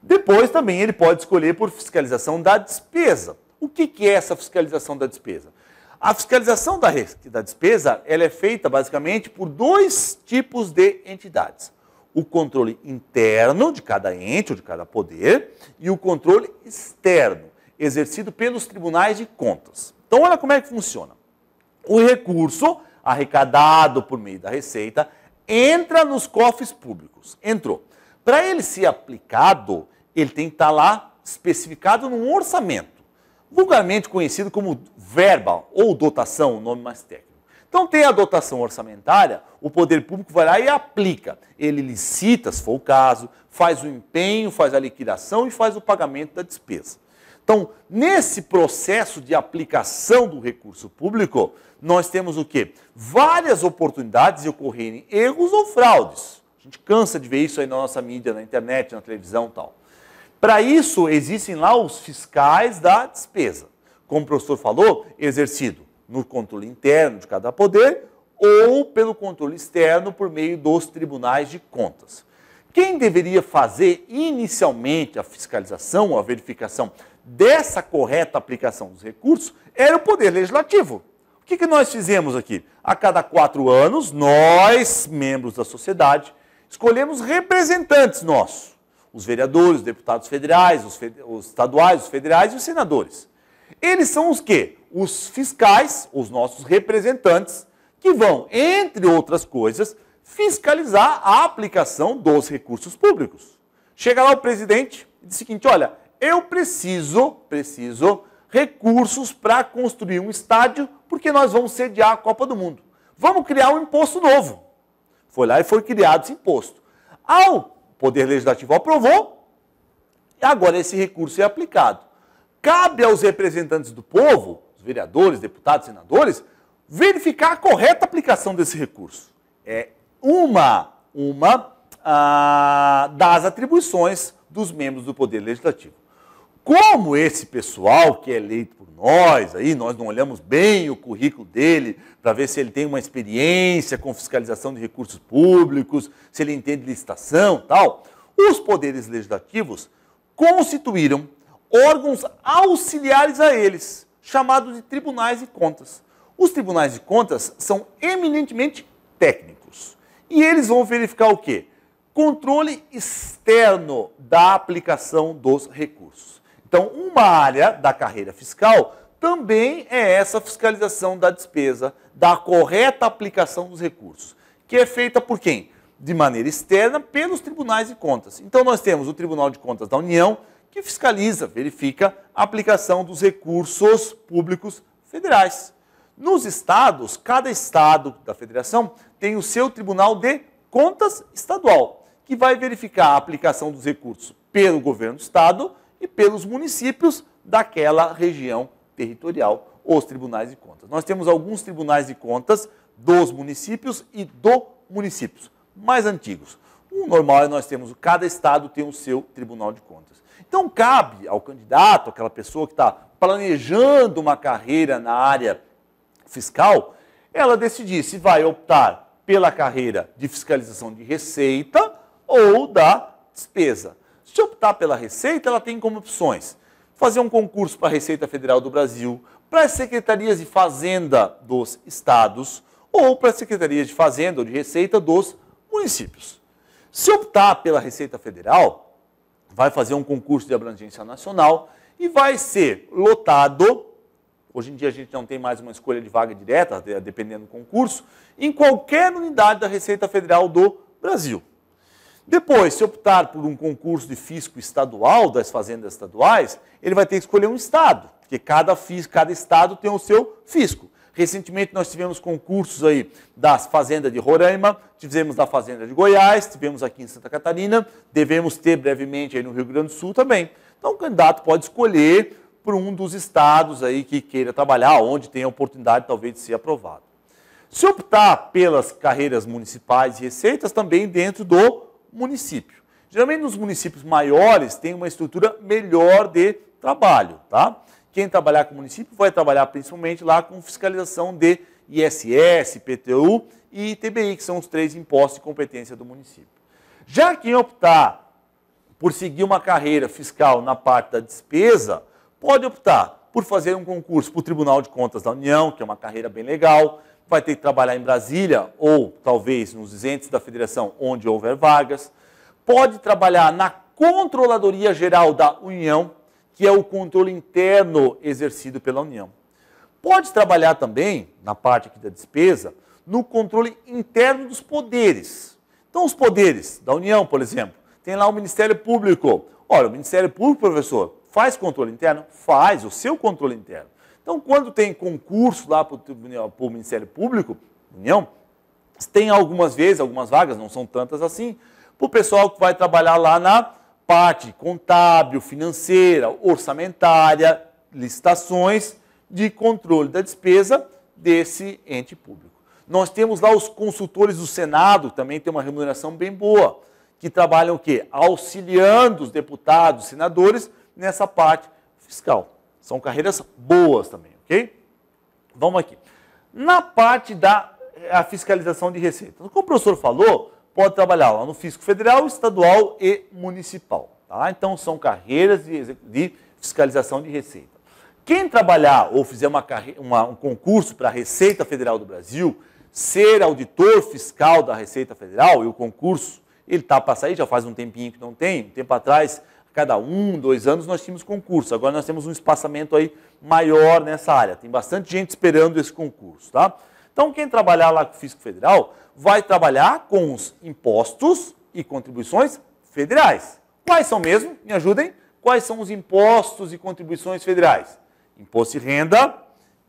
Depois também ele pode escolher por fiscalização da despesa. O que, que é essa fiscalização da despesa? A fiscalização da, da despesa ela é feita basicamente por dois tipos de entidades o controle interno de cada ente ou de cada poder e o controle externo, exercido pelos tribunais de contas. Então, olha como é que funciona. O recurso arrecadado por meio da Receita entra nos cofres públicos. Entrou. Para ele ser aplicado, ele tem que estar tá lá especificado num orçamento, vulgarmente conhecido como verba ou dotação, o nome mais técnico. Então tem a dotação orçamentária, o poder público vai lá e aplica. Ele licita, se for o caso, faz o empenho, faz a liquidação e faz o pagamento da despesa. Então, nesse processo de aplicação do recurso público, nós temos o quê? Várias oportunidades de ocorrerem erros ou fraudes. A gente cansa de ver isso aí na nossa mídia, na internet, na televisão tal. Para isso, existem lá os fiscais da despesa. Como o professor falou, exercido no controle interno de cada poder ou pelo controle externo por meio dos tribunais de contas. Quem deveria fazer inicialmente a fiscalização, a verificação dessa correta aplicação dos recursos era o Poder Legislativo. O que, nós fizemos aqui? A cada quatro anos, nós, membros da sociedade, escolhemos representantes nossos: os vereadores, os deputados federais, os, os estaduais, os federais e os senadores. Eles são os que? os fiscais, os nossos representantes, que vão, entre outras coisas, fiscalizar a aplicação dos recursos públicos. Chega lá o presidente e diz o seguinte: olha, eu preciso, preciso recursos para construir um estádio, porque nós vamos sediar a Copa do Mundo. Vamos criar um imposto novo. Foi lá e foi criado esse imposto. Ao Poder Legislativo aprovou, agora esse recurso é aplicado. Cabe aos representantes do povo vereadores, deputados, senadores, verificar a correta aplicação desse recurso. É uma, uma ah, das atribuições dos membros do Poder Legislativo. Como esse pessoal que é eleito por nós, aí nós não olhamos bem o currículo dele para ver se ele tem uma experiência com fiscalização de recursos públicos, se ele entende licitação, tal. Os poderes legislativos constituíram órgãos auxiliares a eles, chamado de tribunais de contas. Os tribunais de contas são eminentemente técnicos e eles vão verificar o quê? Controle externo da aplicação dos recursos. Então, uma área da carreira fiscal também é essa fiscalização da despesa, da correta aplicação dos recursos, que é feita por quem? De maneira externa, pelos tribunais de contas. Então, nós temos o Tribunal de Contas da União, que fiscaliza, verifica a aplicação dos recursos públicos federais. Nos estados, cada estado da federação tem o seu Tribunal de Contas Estadual, que vai verificar a aplicação dos recursos pelo governo do estado e pelos municípios daquela região territorial, os tribunais de contas. Nós temos alguns tribunais de contas dos municípios e do municípios mais antigos. O normal é nós temos, cada estado tem o seu tribunal de contas. Então, cabe ao candidato, aquela pessoa que está planejando uma carreira na área fiscal, ela decidir se vai optar pela carreira de fiscalização de receita ou da despesa. Se optar pela receita, ela tem como opções fazer um concurso para a Receita Federal do Brasil, para as secretarias de Fazenda dos estados ou para as secretarias de Fazenda ou de Receita dos municípios. Se optar pela Receita Federal, vai fazer um concurso de abrangência nacional e vai ser lotado. Hoje em dia a gente não tem mais uma escolha de vaga direta, dependendo do concurso, em qualquer unidade da Receita Federal do Brasil. Depois, se optar por um concurso de fisco estadual das fazendas estaduais, ele vai ter que escolher um estado, porque cada, fisco, cada estado tem o seu fisco. Recentemente nós tivemos concursos aí das fazendas de Roraima, tivemos da Fazenda de Goiás, tivemos aqui em Santa Catarina, devemos ter brevemente aí no Rio Grande do Sul também. Então o candidato pode escolher por um dos estados aí que queira trabalhar, onde tem a oportunidade talvez de ser aprovado. Se optar pelas carreiras municipais e receitas, também dentro do município. Geralmente nos municípios maiores tem uma estrutura melhor de trabalho, tá? Quem trabalhar com o município vai trabalhar principalmente lá com fiscalização de ISS, PTU e ITBI, que são os três impostos de competência do município. Já quem optar por seguir uma carreira fiscal na parte da despesa, pode optar por fazer um concurso para o Tribunal de Contas da União, que é uma carreira bem legal, vai ter que trabalhar em Brasília ou talvez nos isentos da federação onde houver vagas, pode trabalhar na Controladoria Geral da União, que é o controle interno exercido pela União. Pode trabalhar também, na parte aqui da despesa, no controle interno dos poderes. Então, os poderes da União, por exemplo, tem lá o Ministério Público. Olha, o Ministério Público, professor, faz controle interno? Faz, o seu controle interno. Então, quando tem concurso lá para o Ministério Público, União, tem algumas vezes, algumas vagas, não são tantas assim, para o pessoal que vai trabalhar lá na parte contábil, financeira, orçamentária, licitações de controle da despesa desse ente público. Nós temos lá os consultores do Senado, também tem uma remuneração bem boa, que trabalham o quê? Auxiliando os deputados, senadores nessa parte fiscal. São carreiras boas também, ok? Vamos aqui. Na parte da eh, a fiscalização de receita. Como o professor falou, pode trabalhar lá no fisco federal, estadual e municipal. Tá? Então, são carreiras de, de fiscalização de receita. Quem trabalhar ou fizer uma, uma, um concurso para a Receita Federal do Brasil, ser auditor fiscal da Receita Federal, e o concurso ele está para sair, já faz um tempinho que não tem, um tempo atrás, a cada um, dois anos nós tínhamos concurso, agora nós temos um espaçamento aí maior nessa área, tem bastante gente esperando esse concurso, tá? Então quem trabalhar lá com o Fisco Federal vai trabalhar com os impostos e contribuições federais. Quais são mesmo? Me ajudem. Quais são os impostos e contribuições federais? Imposto de renda,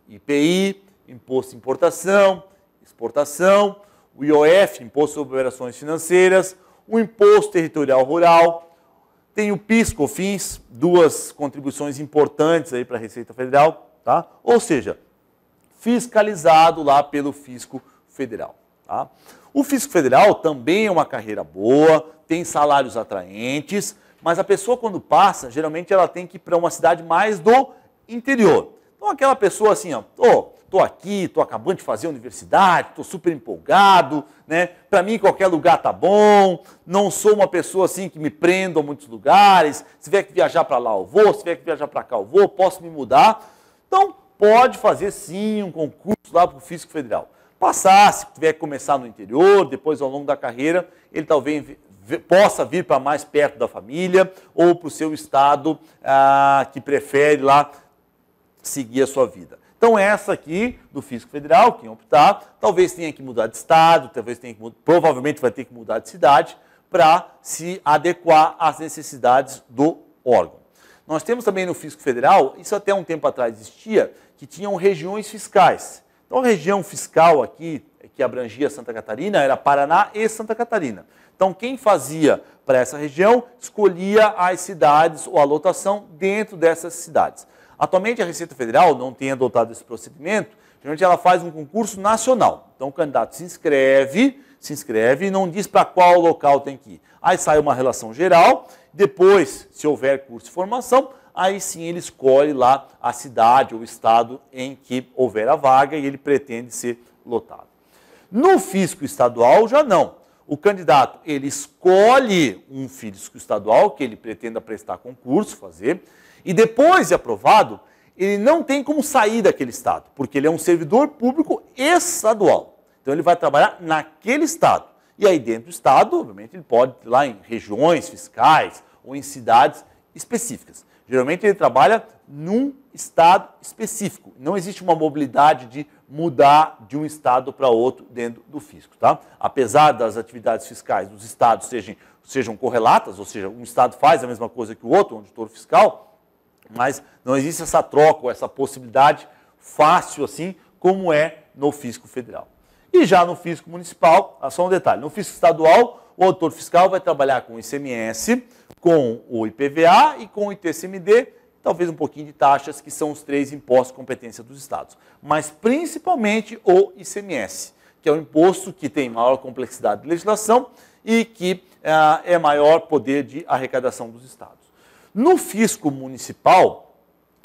IPI, imposto de importação, exportação, o IOF, imposto sobre operações financeiras, o imposto territorial rural, tem o PIS, COFINS, duas contribuições importantes aí para a Receita Federal, tá? Ou seja, fiscalizado lá pelo fisco federal. Tá? O fisco federal também é uma carreira boa, tem salários atraentes, mas a pessoa quando passa, geralmente ela tem que ir para uma cidade mais do interior. Então aquela pessoa assim, ó, tô aqui, tô acabando de fazer universidade, tô super empolgado, né? Para mim qualquer lugar tá bom. Não sou uma pessoa assim que me prendo a muitos lugares. Se tiver que viajar para lá eu vou, se tiver que viajar para cá eu vou, posso me mudar. Então pode fazer sim um concurso lá para o Fisco Federal passar, se tiver que começar no interior, depois ao longo da carreira, ele talvez possa vir para mais perto da família ou para o seu estado ah, que prefere lá seguir a sua vida. Então essa aqui do fisco federal, quem optar, talvez tenha que mudar de estado, talvez tenha que mudar, provavelmente vai ter que mudar de cidade para se adequar às necessidades do órgão. Nós temos também no fisco federal, isso até um tempo atrás existia, que tinham regiões fiscais. Então, a região fiscal aqui, que abrangia Santa Catarina, era Paraná e Santa Catarina. Então, quem fazia para essa região escolhia as cidades ou a lotação dentro dessas cidades. Atualmente, a Receita Federal não tem adotado esse procedimento, geralmente ela faz um concurso nacional. Então, o candidato se inscreve, se inscreve e não diz para qual local tem que ir. Aí sai uma relação geral, depois, se houver curso de formação, aí sim ele escolhe lá a cidade ou estado em que houver a vaga e ele pretende ser lotado. No fisco estadual já não. O candidato ele escolhe um fisco estadual que ele pretenda prestar concurso, fazer, e depois de aprovado, ele não tem como sair daquele estado, porque ele é um servidor público estadual. Então ele vai trabalhar naquele estado. E aí dentro do estado, obviamente, ele pode ir lá em regiões fiscais ou em cidades específicas. Geralmente ele trabalha num estado específico. Não existe uma mobilidade de mudar de um estado para outro dentro do fisco. Tá? Apesar das atividades fiscais dos estados sejam, sejam correlatas, ou seja, um estado faz a mesma coisa que o outro, um auditor fiscal, mas não existe essa troca ou essa possibilidade fácil assim como é no fisco federal. E já no fisco municipal, só um detalhe, no fisco estadual o autor fiscal vai trabalhar com o ICMS, com o IPVA e com o ITCMD, talvez um pouquinho de taxas, que são os três impostos competência dos estados. Mas principalmente o ICMS, que é o imposto que tem maior complexidade de legislação e que ah, é maior poder de arrecadação dos estados. No fisco municipal,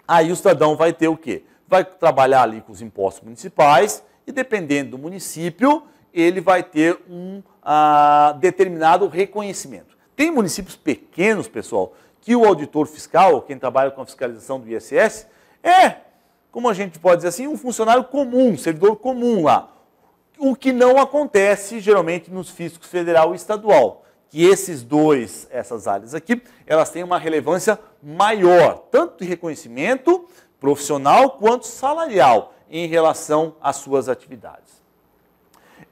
aí o cidadão vai ter o quê? Vai trabalhar ali com os impostos municipais e, dependendo do município, ele vai ter um ah, determinado reconhecimento. Tem municípios pequenos, pessoal, que o auditor fiscal, quem trabalha com a fiscalização do ISS, é, como a gente pode dizer assim, um funcionário comum, um servidor comum lá. O que não acontece geralmente nos fiscos federal e estadual, que esses dois, essas áreas aqui, elas têm uma relevância maior, tanto de reconhecimento profissional quanto salarial, em relação às suas atividades.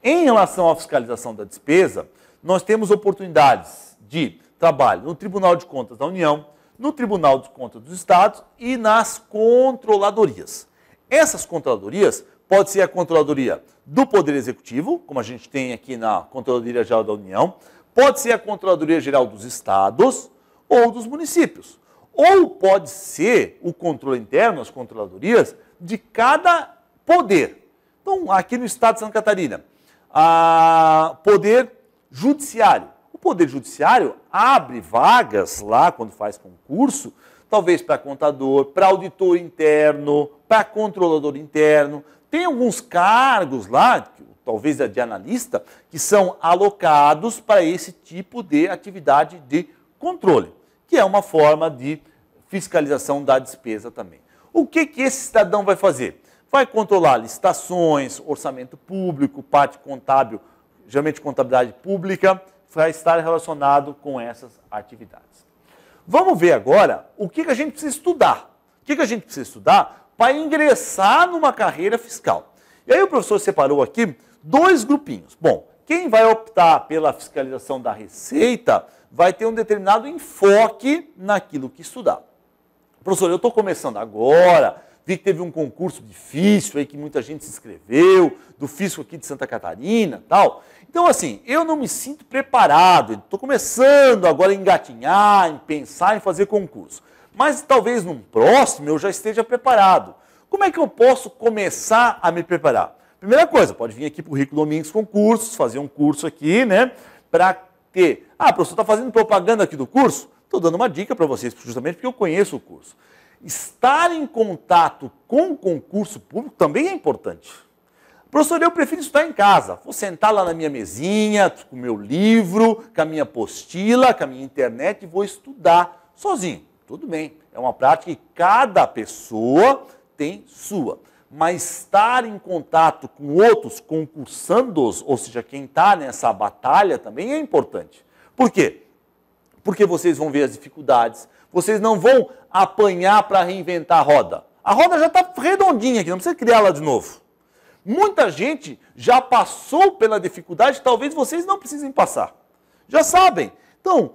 Em relação à fiscalização da despesa, nós temos oportunidades de trabalho no Tribunal de Contas da União, no Tribunal de Contas dos Estados e nas controladorias. Essas controladorias pode ser a controladoria do Poder Executivo, como a gente tem aqui na Controladoria Geral da União, pode ser a Controladoria Geral dos Estados ou dos municípios. Ou pode ser o controle interno, as controladorias, de cada poder. Então, aqui no Estado de Santa Catarina, a poder judiciário. O poder judiciário abre vagas lá quando faz concurso, talvez para contador, para auditor interno, para controlador interno. Tem alguns cargos lá, talvez é de analista, que são alocados para esse tipo de atividade de controle, que é uma forma de fiscalização da despesa também. O que, que esse cidadão vai fazer? Vai controlar licitações, orçamento público, parte contábil, geralmente contabilidade pública, vai estar relacionado com essas atividades. Vamos ver agora o que, que a gente precisa estudar. O que, que a gente precisa estudar para ingressar numa carreira fiscal. E aí o professor separou aqui dois grupinhos. Bom, quem vai optar pela fiscalização da receita vai ter um determinado enfoque naquilo que estudar. Professor, eu estou começando agora, Vi que teve um concurso difícil aí que muita gente se inscreveu, do fisco aqui de Santa Catarina tal. Então, assim, eu não me sinto preparado. Estou começando agora a engatinhar, em pensar em fazer concurso. Mas talvez num próximo eu já esteja preparado. Como é que eu posso começar a me preparar? Primeira coisa, pode vir aqui para o Rico Domingos Concursos, fazer um curso aqui, né? Para ter. Ah, professor, está fazendo propaganda aqui do curso? Estou dando uma dica para vocês, justamente porque eu conheço o curso estar em contato com o concurso público também é importante. Professor, eu prefiro estudar em casa. Vou sentar lá na minha mesinha, com o meu livro, com a minha apostila, com a minha internet e vou estudar sozinho. Tudo bem, é uma prática que cada pessoa tem sua. Mas estar em contato com outros concursandos, ou seja, quem está nessa batalha também é importante. Por quê? Porque vocês vão ver as dificuldades, vocês não vão apanhar para reinventar a roda. A roda já está redondinha aqui, não precisa criar ela de novo. Muita gente já passou pela dificuldade, talvez vocês não precisem passar. Já sabem. Então,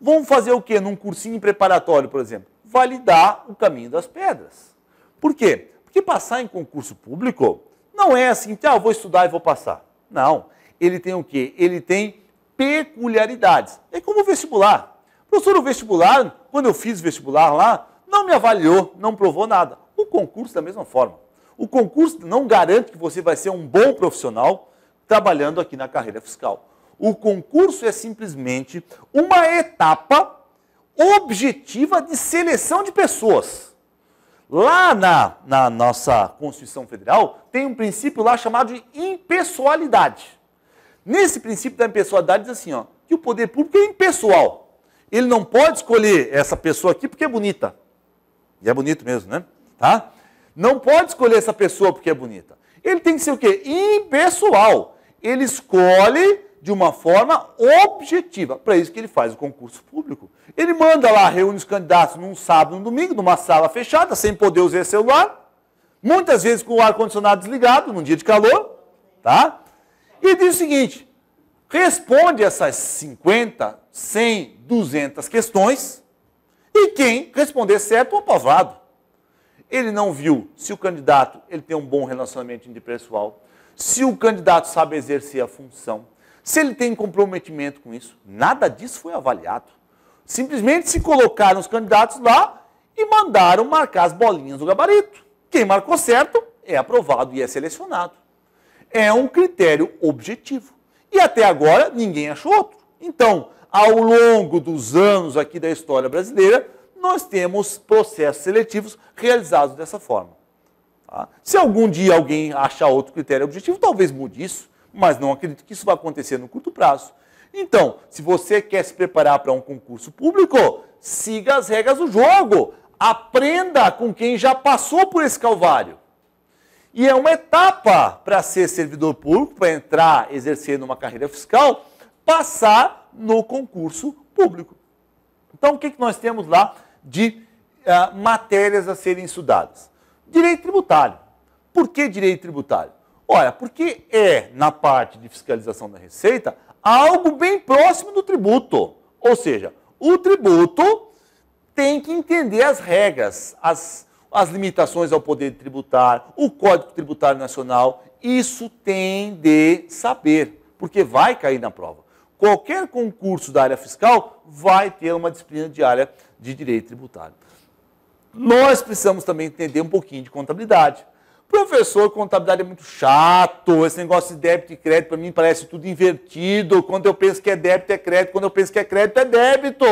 vamos fazer o que num cursinho preparatório, por exemplo? Validar o caminho das pedras. Por quê? Porque passar em concurso público não é assim, ah, vou estudar e vou passar. Não. Ele tem o quê? Ele tem peculiaridades. É como o vestibular. Professor, o vestibular, quando eu fiz vestibular lá, não me avaliou, não provou nada. O concurso da mesma forma. O concurso não garante que você vai ser um bom profissional trabalhando aqui na carreira fiscal. O concurso é simplesmente uma etapa objetiva de seleção de pessoas. Lá na, na nossa Constituição Federal tem um princípio lá chamado de impessoalidade. Nesse princípio da impessoalidade diz assim, ó, que o poder público é impessoal. Ele não pode escolher essa pessoa aqui porque é bonita. E é bonito mesmo, né? Tá? Não pode escolher essa pessoa porque é bonita. Ele tem que ser o quê? Impessoal. Ele escolhe de uma forma objetiva. Para isso que ele faz o concurso público. Ele manda lá, reúne os candidatos num sábado, num domingo, numa sala fechada, sem poder usar celular. Muitas vezes com o ar-condicionado desligado, num dia de calor. Tá? E diz o seguinte: responde essas 50, 100, 200 questões e quem responder certo, aprovado. Ele não viu se o candidato ele tem um bom relacionamento interpessoal, se o candidato sabe exercer a função, se ele tem comprometimento com isso. Nada disso foi avaliado. Simplesmente se colocaram os candidatos lá e mandaram marcar as bolinhas do gabarito. Quem marcou certo é aprovado e é selecionado. É um critério objetivo. E até agora ninguém achou outro. Então, ao longo dos anos aqui da história brasileira, nós temos processos seletivos realizados dessa forma. Tá? Se algum dia alguém achar outro critério objetivo, talvez mude isso, mas não acredito que isso vai acontecer no curto prazo. Então, se você quer se preparar para um concurso público, siga as regras do jogo. Aprenda com quem já passou por esse calvário. E é uma etapa para ser servidor público, para entrar exercer numa carreira fiscal, passar no concurso público. Então, o que, que nós temos lá de uh, matérias a serem estudadas? Direito tributário. Por que direito tributário? Olha, porque é, na parte de fiscalização da Receita, algo bem próximo do tributo. Ou seja, o tributo tem que entender as regras, as regras as limitações ao poder tributário, o Código Tributário Nacional, isso tem de saber, porque vai cair na prova. Qualquer concurso da área fiscal vai ter uma disciplina de área de direito tributário. Nós precisamos também entender um pouquinho de contabilidade. Professor, contabilidade é muito chato, esse negócio de débito e crédito para mim parece tudo invertido. Quando eu penso que é débito é crédito, quando eu penso que é crédito é débito.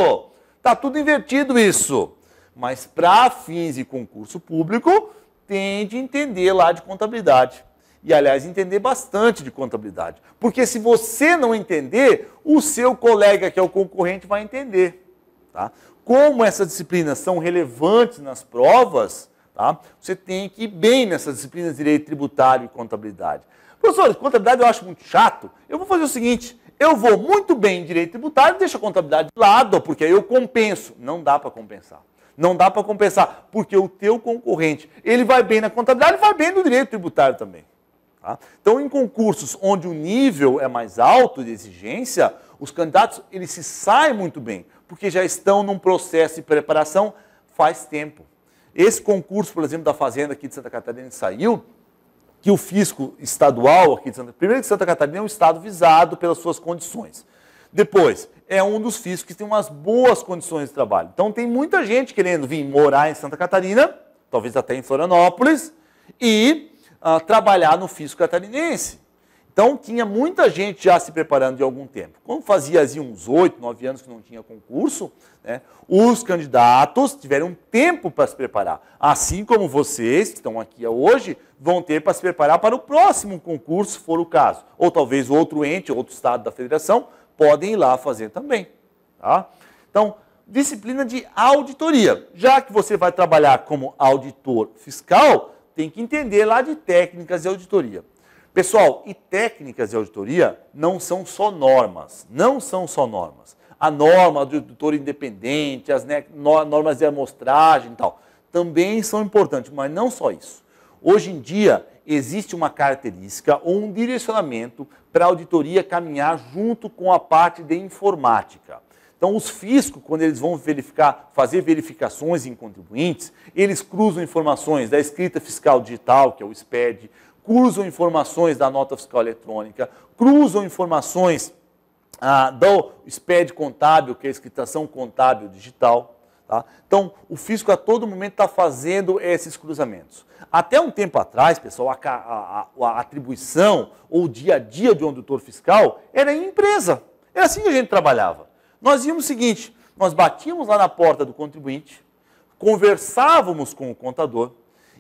Tá tudo invertido isso mas para fins de concurso público, tem de entender lá de contabilidade. E, aliás, entender bastante de contabilidade. Porque se você não entender, o seu colega, que é o concorrente, vai entender. Tá? Como essas disciplinas são relevantes nas provas, tá? você tem que ir bem nessas disciplinas de direito tributário e contabilidade. Professor, contabilidade eu acho muito chato. Eu vou fazer o seguinte: eu vou muito bem em direito tributário, deixo a contabilidade de lado, porque aí eu compenso. Não dá para compensar. Não dá para compensar, porque o teu concorrente, ele vai bem na contabilidade, vai bem no direito tributário também. Tá? Então, em concursos onde o nível é mais alto de exigência, os candidatos eles se saem muito bem, porque já estão num processo de preparação faz tempo. Esse concurso, por exemplo, da Fazenda aqui de Santa Catarina saiu, que o fisco estadual aqui de Santa Primeiro que Santa Catarina é um estado visado pelas suas condições. Depois, é um dos fiscos que tem umas boas condições de trabalho. Então tem muita gente querendo vir morar em Santa Catarina, talvez até em Florianópolis, e uh, trabalhar no fisco catarinense. Então tinha muita gente já se preparando de algum tempo. Quando fazia assim, uns oito, nove anos que não tinha concurso, né, os candidatos tiveram tempo para se preparar. Assim como vocês que estão aqui hoje vão ter para se preparar para o próximo concurso, se for o caso. Ou talvez outro ente, outro estado da federação, podem ir lá fazer também. Tá? Então, disciplina de auditoria. Já que você vai trabalhar como auditor fiscal, tem que entender lá de técnicas de auditoria. Pessoal, e técnicas de auditoria não são só normas, não são só normas. A norma do auditor independente, as né, normas de amostragem e tal, também são importantes, mas não só isso. Hoje em dia, existe uma característica ou um direcionamento para a auditoria caminhar junto com a parte de informática. Então, os fiscos, quando eles vão verificar, fazer verificações em contribuintes, eles cruzam informações da escrita fiscal digital, que é o SPED, cruzam informações da nota fiscal eletrônica, cruzam informações ah, do SPED contábil, que é a escritação contábil digital. Tá? Então, o fisco a todo momento está fazendo esses cruzamentos. Até um tempo atrás, pessoal, a, a, a, atribuição ou o dia a dia de um auditor fiscal era em empresa. Era assim que a gente trabalhava. Nós íamos o seguinte: nós batíamos lá na porta do contribuinte, conversávamos com o contador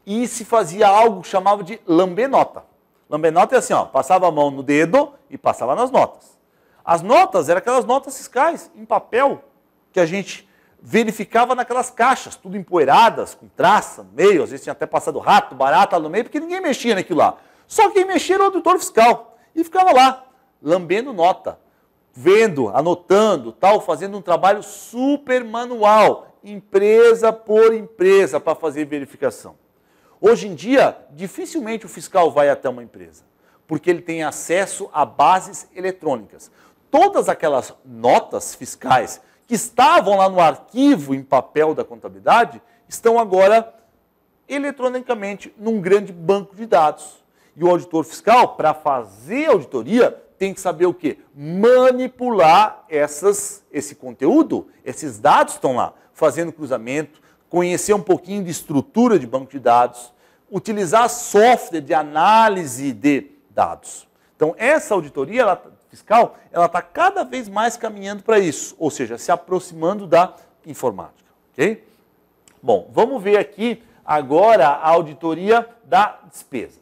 e se fazia algo que chamava de lambenota. Lambenota é assim: ó, passava a mão no dedo e passava nas notas. As notas eram aquelas notas fiscais em papel que a gente verificava naquelas caixas, tudo empoeiradas, com traça no meio, às vezes tinha até passado rato, barata no meio, porque ninguém mexia naquilo lá. Só quem mexia era o auditor fiscal. E ficava lá, lambendo nota, vendo, anotando, tal, fazendo um trabalho super manual, empresa por empresa, para fazer verificação. Hoje em dia, dificilmente o fiscal vai até uma empresa, porque ele tem acesso a bases eletrônicas. Todas aquelas notas fiscais que estavam lá no arquivo em papel da contabilidade, estão agora eletronicamente num grande banco de dados. E o auditor fiscal, para fazer auditoria, tem que saber o quê? Manipular essas, esse conteúdo, esses dados estão lá, fazendo cruzamento, conhecer um pouquinho de estrutura de banco de dados, utilizar software de análise de dados. Então, essa auditoria ela fiscal, ela está cada vez mais caminhando para isso, ou seja, se aproximando da informática. Ok? Bom, vamos ver aqui agora a auditoria da despesa.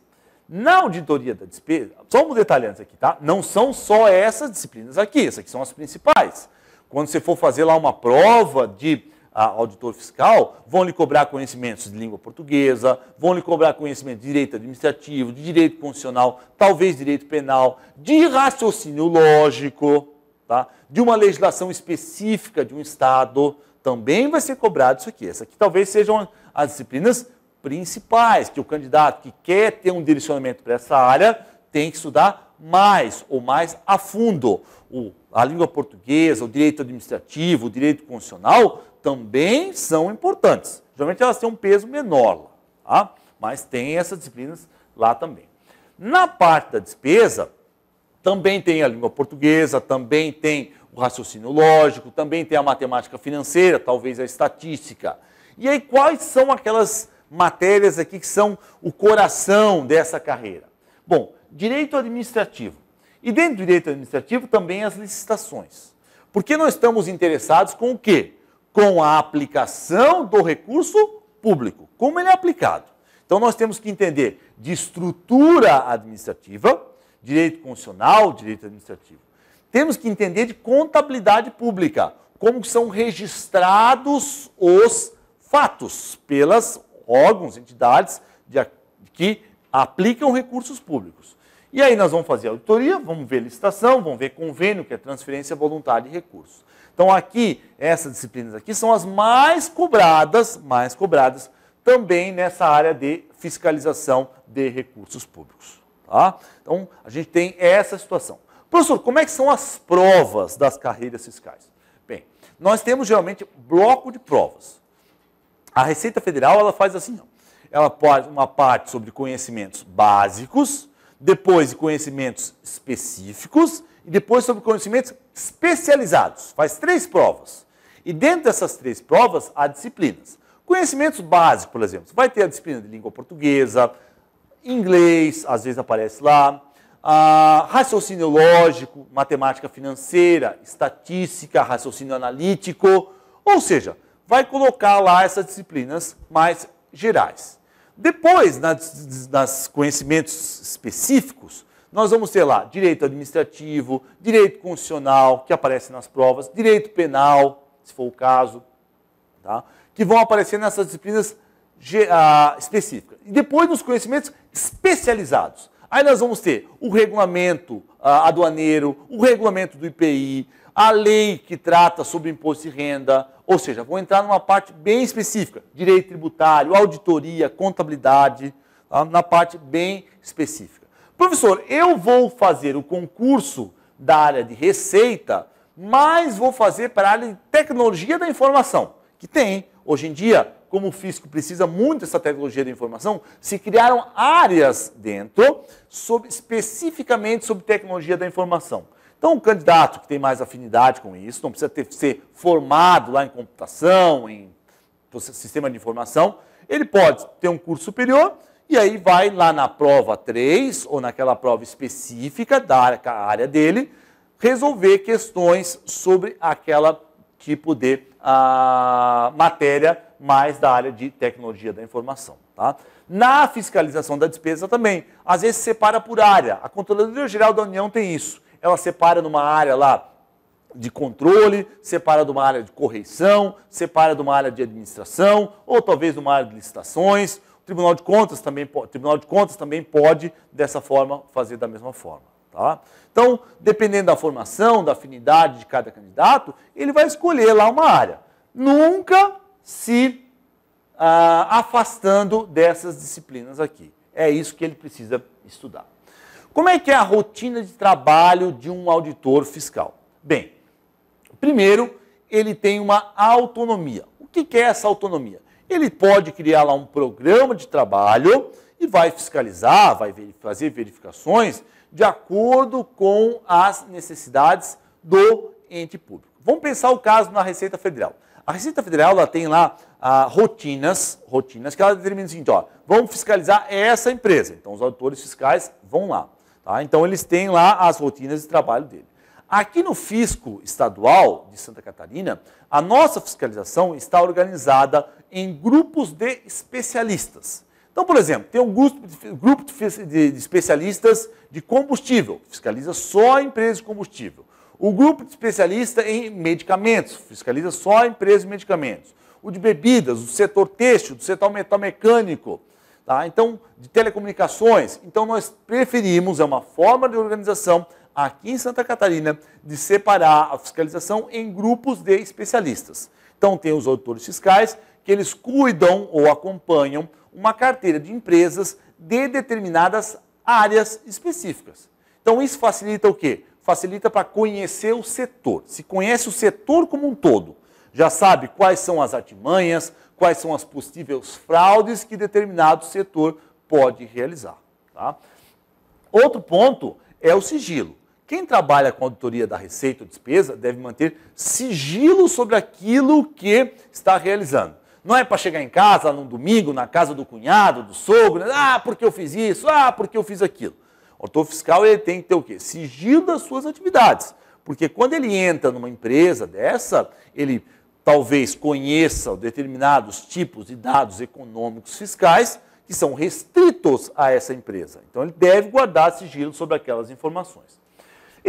Na auditoria da despesa, só um antes aqui, tá? Não são só essas disciplinas aqui, essas aqui são as principais. Quando você for fazer lá uma prova de auditor fiscal, vão lhe cobrar conhecimentos de língua portuguesa, vão lhe cobrar conhecimento de direito administrativo, de direito constitucional, talvez direito penal, de raciocínio lógico, tá? de uma legislação específica de um Estado, também vai ser cobrado isso aqui. Essa aqui talvez sejam as disciplinas principais que o candidato que quer ter um direcionamento para essa área tem que estudar mais ou mais a fundo. O, a língua portuguesa, o direito administrativo, o direito constitucional também são importantes. Geralmente elas têm um peso menor, tá? mas tem essas disciplinas lá também. Na parte da despesa, também tem a língua portuguesa, também tem o raciocínio lógico, também tem a matemática financeira, talvez a estatística. E aí, quais são aquelas matérias aqui que são o coração dessa carreira? Bom, direito administrativo. E dentro do direito administrativo também as licitações. Porque nós estamos interessados com o quê? com a aplicação do recurso público, como ele é aplicado. Então nós temos que entender de estrutura administrativa, direito constitucional, direito administrativo. Temos que entender de contabilidade pública, como são registrados os fatos pelas órgãos, entidades de, que aplicam recursos públicos. E aí nós vamos fazer auditoria, vamos ver licitação, vamos ver convênio, que é transferência voluntária de recursos. Então aqui, essas disciplinas aqui são as mais cobradas, mais cobradas também nessa área de fiscalização de recursos públicos. Tá? Então a gente tem essa situação. Professor, como é que são as provas das carreiras fiscais? Bem, nós temos geralmente bloco de provas. A Receita Federal ela faz assim, ela faz uma parte sobre conhecimentos básicos, depois conhecimentos específicos e depois sobre conhecimentos especializados. Faz três provas. E dentro dessas três provas há disciplinas. Conhecimentos básicos, por exemplo. vai ter a disciplina de língua portuguesa, inglês, às vezes aparece lá, ah, raciocínio lógico, matemática financeira, estatística, raciocínio analítico. Ou seja, vai colocar lá essas disciplinas mais gerais. Depois, nos conhecimentos específicos, nós vamos ter lá direito administrativo, direito constitucional, que aparece nas provas, direito penal, se for o caso, tá? que vão aparecer nessas disciplinas ah, específicas. E depois nos conhecimentos especializados. Aí nós vamos ter o regulamento ah, aduaneiro, o regulamento do IPI, a lei que trata sobre imposto de renda, ou seja, vou entrar numa parte bem específica, direito tributário, auditoria, contabilidade, tá? na parte bem específica. Professor, eu vou fazer o concurso da área de receita, mas vou fazer para a área de tecnologia da informação, que tem. Hoje em dia, como o físico precisa muito dessa tecnologia da informação, se criaram áreas dentro sobre, especificamente sobre tecnologia da informação. Então, o candidato que tem mais afinidade com isso, não precisa ter, ser formado lá em computação, em sistema de informação, ele pode ter um curso superior e aí vai lá na prova 3 ou naquela prova específica da área dele resolver questões sobre aquela tipo de a, ah, matéria mais da área de tecnologia da informação. Tá? Na fiscalização da despesa também, às vezes separa por área. A Controladoria Geral da União tem isso. Ela separa numa área lá de controle, separa de uma área de correição, separa de uma área de administração, ou talvez de uma área de licitações, Tribunal de Contas também pode, Tribunal de Contas também pode dessa forma fazer da mesma forma, tá? Então, dependendo da formação, da afinidade de cada candidato, ele vai escolher lá uma área. Nunca se ah, afastando dessas disciplinas aqui. É isso que ele precisa estudar. Como é que é a rotina de trabalho de um auditor fiscal? Bem, primeiro, ele tem uma autonomia. O que é essa autonomia? Ele pode criar lá um programa de trabalho e vai fiscalizar, vai fazer verificações de acordo com as necessidades do ente público. Vamos pensar o caso na Receita Federal. A Receita Federal ela tem lá ah, rotinas, rotinas que ela determina o seguinte, ó, vamos fiscalizar essa empresa. Então os auditores fiscais vão lá. Tá? Então eles têm lá as rotinas de trabalho deles. Aqui no Fisco Estadual de Santa Catarina, a nossa fiscalização está organizada em grupos de especialistas. Então, por exemplo, tem um grupo de especialistas de combustível, fiscaliza só a empresa de combustível. O grupo de especialista em medicamentos, fiscaliza só a empresa de medicamentos. O de bebidas, o setor têxtil, do setor metal-mecânico, tá? então, de telecomunicações. Então, nós preferimos, é uma forma de organização, aqui em Santa Catarina de separar a fiscalização em grupos de especialistas. Então tem os auditores fiscais que eles cuidam ou acompanham uma carteira de empresas de determinadas áreas específicas. Então isso facilita o quê? Facilita para conhecer o setor. Se conhece o setor como um todo, já sabe quais são as artimanhas, quais são as possíveis fraudes que determinado setor pode realizar. Tá? Outro ponto é o sigilo. Quem trabalha com auditoria da receita ou despesa deve manter sigilo sobre aquilo que está realizando. Não é para chegar em casa num domingo, na casa do cunhado, do sogro, ah, porque eu fiz isso, ah, porque eu fiz aquilo. O autor fiscal ele tem que ter o quê? Sigilo das suas atividades. Porque quando ele entra numa empresa dessa, ele talvez conheça determinados tipos de dados econômicos fiscais que são restritos a essa empresa. Então ele deve guardar sigilo sobre aquelas informações.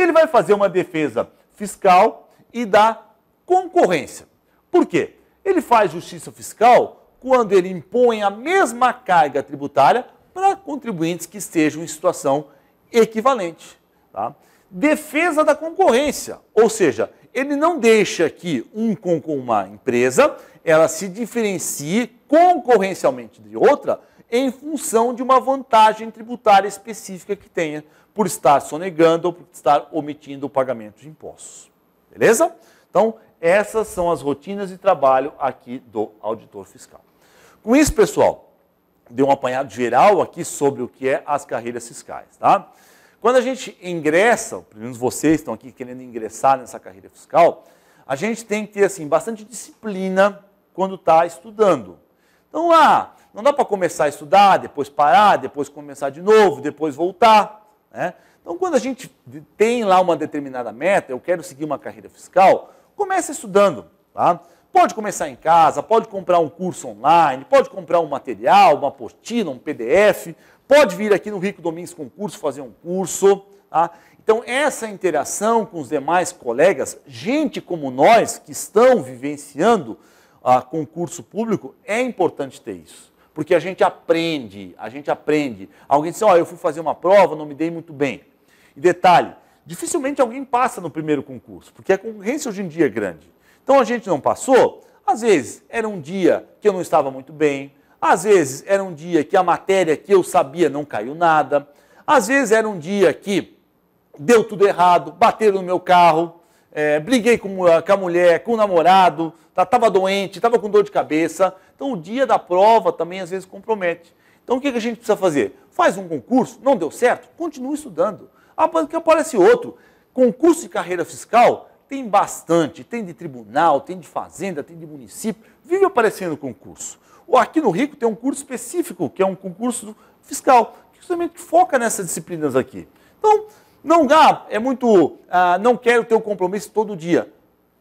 Ele vai fazer uma defesa fiscal e da concorrência. Por quê? Ele faz justiça fiscal quando ele impõe a mesma carga tributária para contribuintes que estejam em situação equivalente. Tá? Defesa da concorrência, ou seja, ele não deixa que um, uma empresa ela se diferencie concorrencialmente de outra em função de uma vantagem tributária específica que tenha por estar sonegando ou por estar omitindo o pagamento de impostos. Beleza? Então, essas são as rotinas de trabalho aqui do auditor fiscal. Com isso, pessoal, deu um apanhado geral aqui sobre o que é as carreiras fiscais, tá? Quando a gente ingressa, pelo menos vocês estão aqui querendo ingressar nessa carreira fiscal, a gente tem que ter assim bastante disciplina quando está estudando. Então, ah, não dá para começar a estudar, depois parar, depois começar de novo, depois voltar. Né? Então, quando a gente tem lá uma determinada meta, eu quero seguir uma carreira fiscal, comece estudando. Tá? Pode começar em casa, pode comprar um curso online, pode comprar um material, uma apostila, um PDF, pode vir aqui no Rico Domingos Concurso fazer um curso. Tá? Então, essa interação com os demais colegas, gente como nós que estão vivenciando a ah, concurso público, é importante ter isso. Porque a gente aprende, a gente aprende. Alguém diz, ó, oh, eu fui fazer uma prova, não me dei muito bem. E detalhe, dificilmente alguém passa no primeiro concurso, porque a concorrência hoje em dia é grande. Então a gente não passou, às vezes era um dia que eu não estava muito bem, às vezes era um dia que a matéria que eu sabia não caiu nada, às vezes era um dia que deu tudo errado, bateram no meu carro, é, briguei com, eh, com, a mulher, com o namorado, estava doente, estava com dor de cabeça. Então o dia da prova também às vezes compromete. Então o que a gente precisa fazer? Faz um concurso, não deu certo? Continue estudando. Ah, porque aparece outro. Concurso de carreira fiscal tem bastante, tem de tribunal, tem de fazenda, tem de município, vive aparecendo concurso. Aqui no Rico tem um curso específico, que é um concurso fiscal, que justamente foca nessas disciplinas aqui. Então, não dá, é muito, ah, não quero ter o um compromisso todo dia.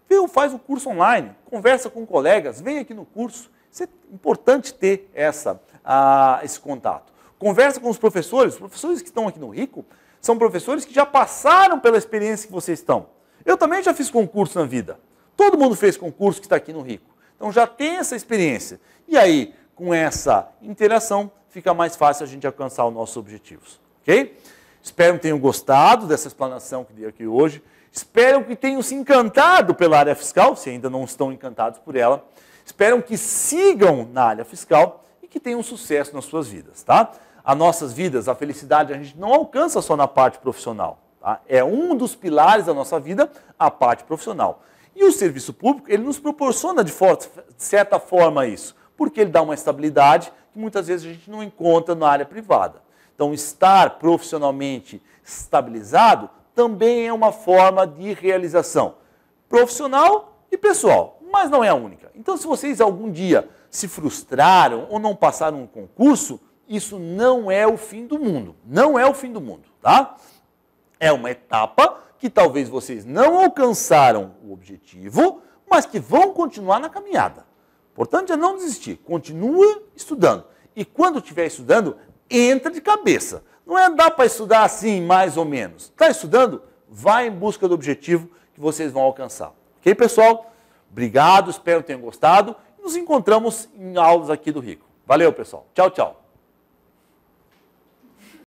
Viu, faz o curso online, conversa com colegas, vem aqui no curso é importante ter essa, a, esse contato. Conversa com os professores, os professores que estão aqui no Rico são professores que já passaram pela experiência que vocês estão. Eu também já fiz concurso na vida. Todo mundo fez concurso que está aqui no Rico. Então já tem essa experiência. E aí, com essa interação, fica mais fácil a gente alcançar os nossos objetivos. Ok? Espero que tenham gostado dessa explanação que dei aqui hoje. Espero que tenham se encantado pela área fiscal, se ainda não estão encantados por ela. Esperam que sigam na área fiscal e que tenham sucesso nas suas vidas, tá? As nossas vidas, a felicidade a gente não alcança só na parte profissional, tá? É um dos pilares da nossa vida, a parte profissional. E o serviço público, ele nos proporciona de, forte, de certa forma isso, porque ele dá uma estabilidade que muitas vezes a gente não encontra na área privada. Então, estar profissionalmente estabilizado também é uma forma de realização profissional e pessoal mas não é a única. Então, se vocês algum dia se frustraram ou não passaram um concurso, isso não é o fim do mundo. Não é o fim do mundo, tá? É uma etapa que talvez vocês não alcançaram o objetivo, mas que vão continuar na caminhada. Importante é não desistir. Continua estudando. E quando estiver estudando, entra de cabeça. Não é dar para estudar assim, mais ou menos. Está estudando? Vai em busca do objetivo que vocês vão alcançar. Ok, pessoal? Obrigado, espero que tenham gostado. Nos encontramos em aulas aqui do Rico. Valeu, pessoal. Tchau, tchau.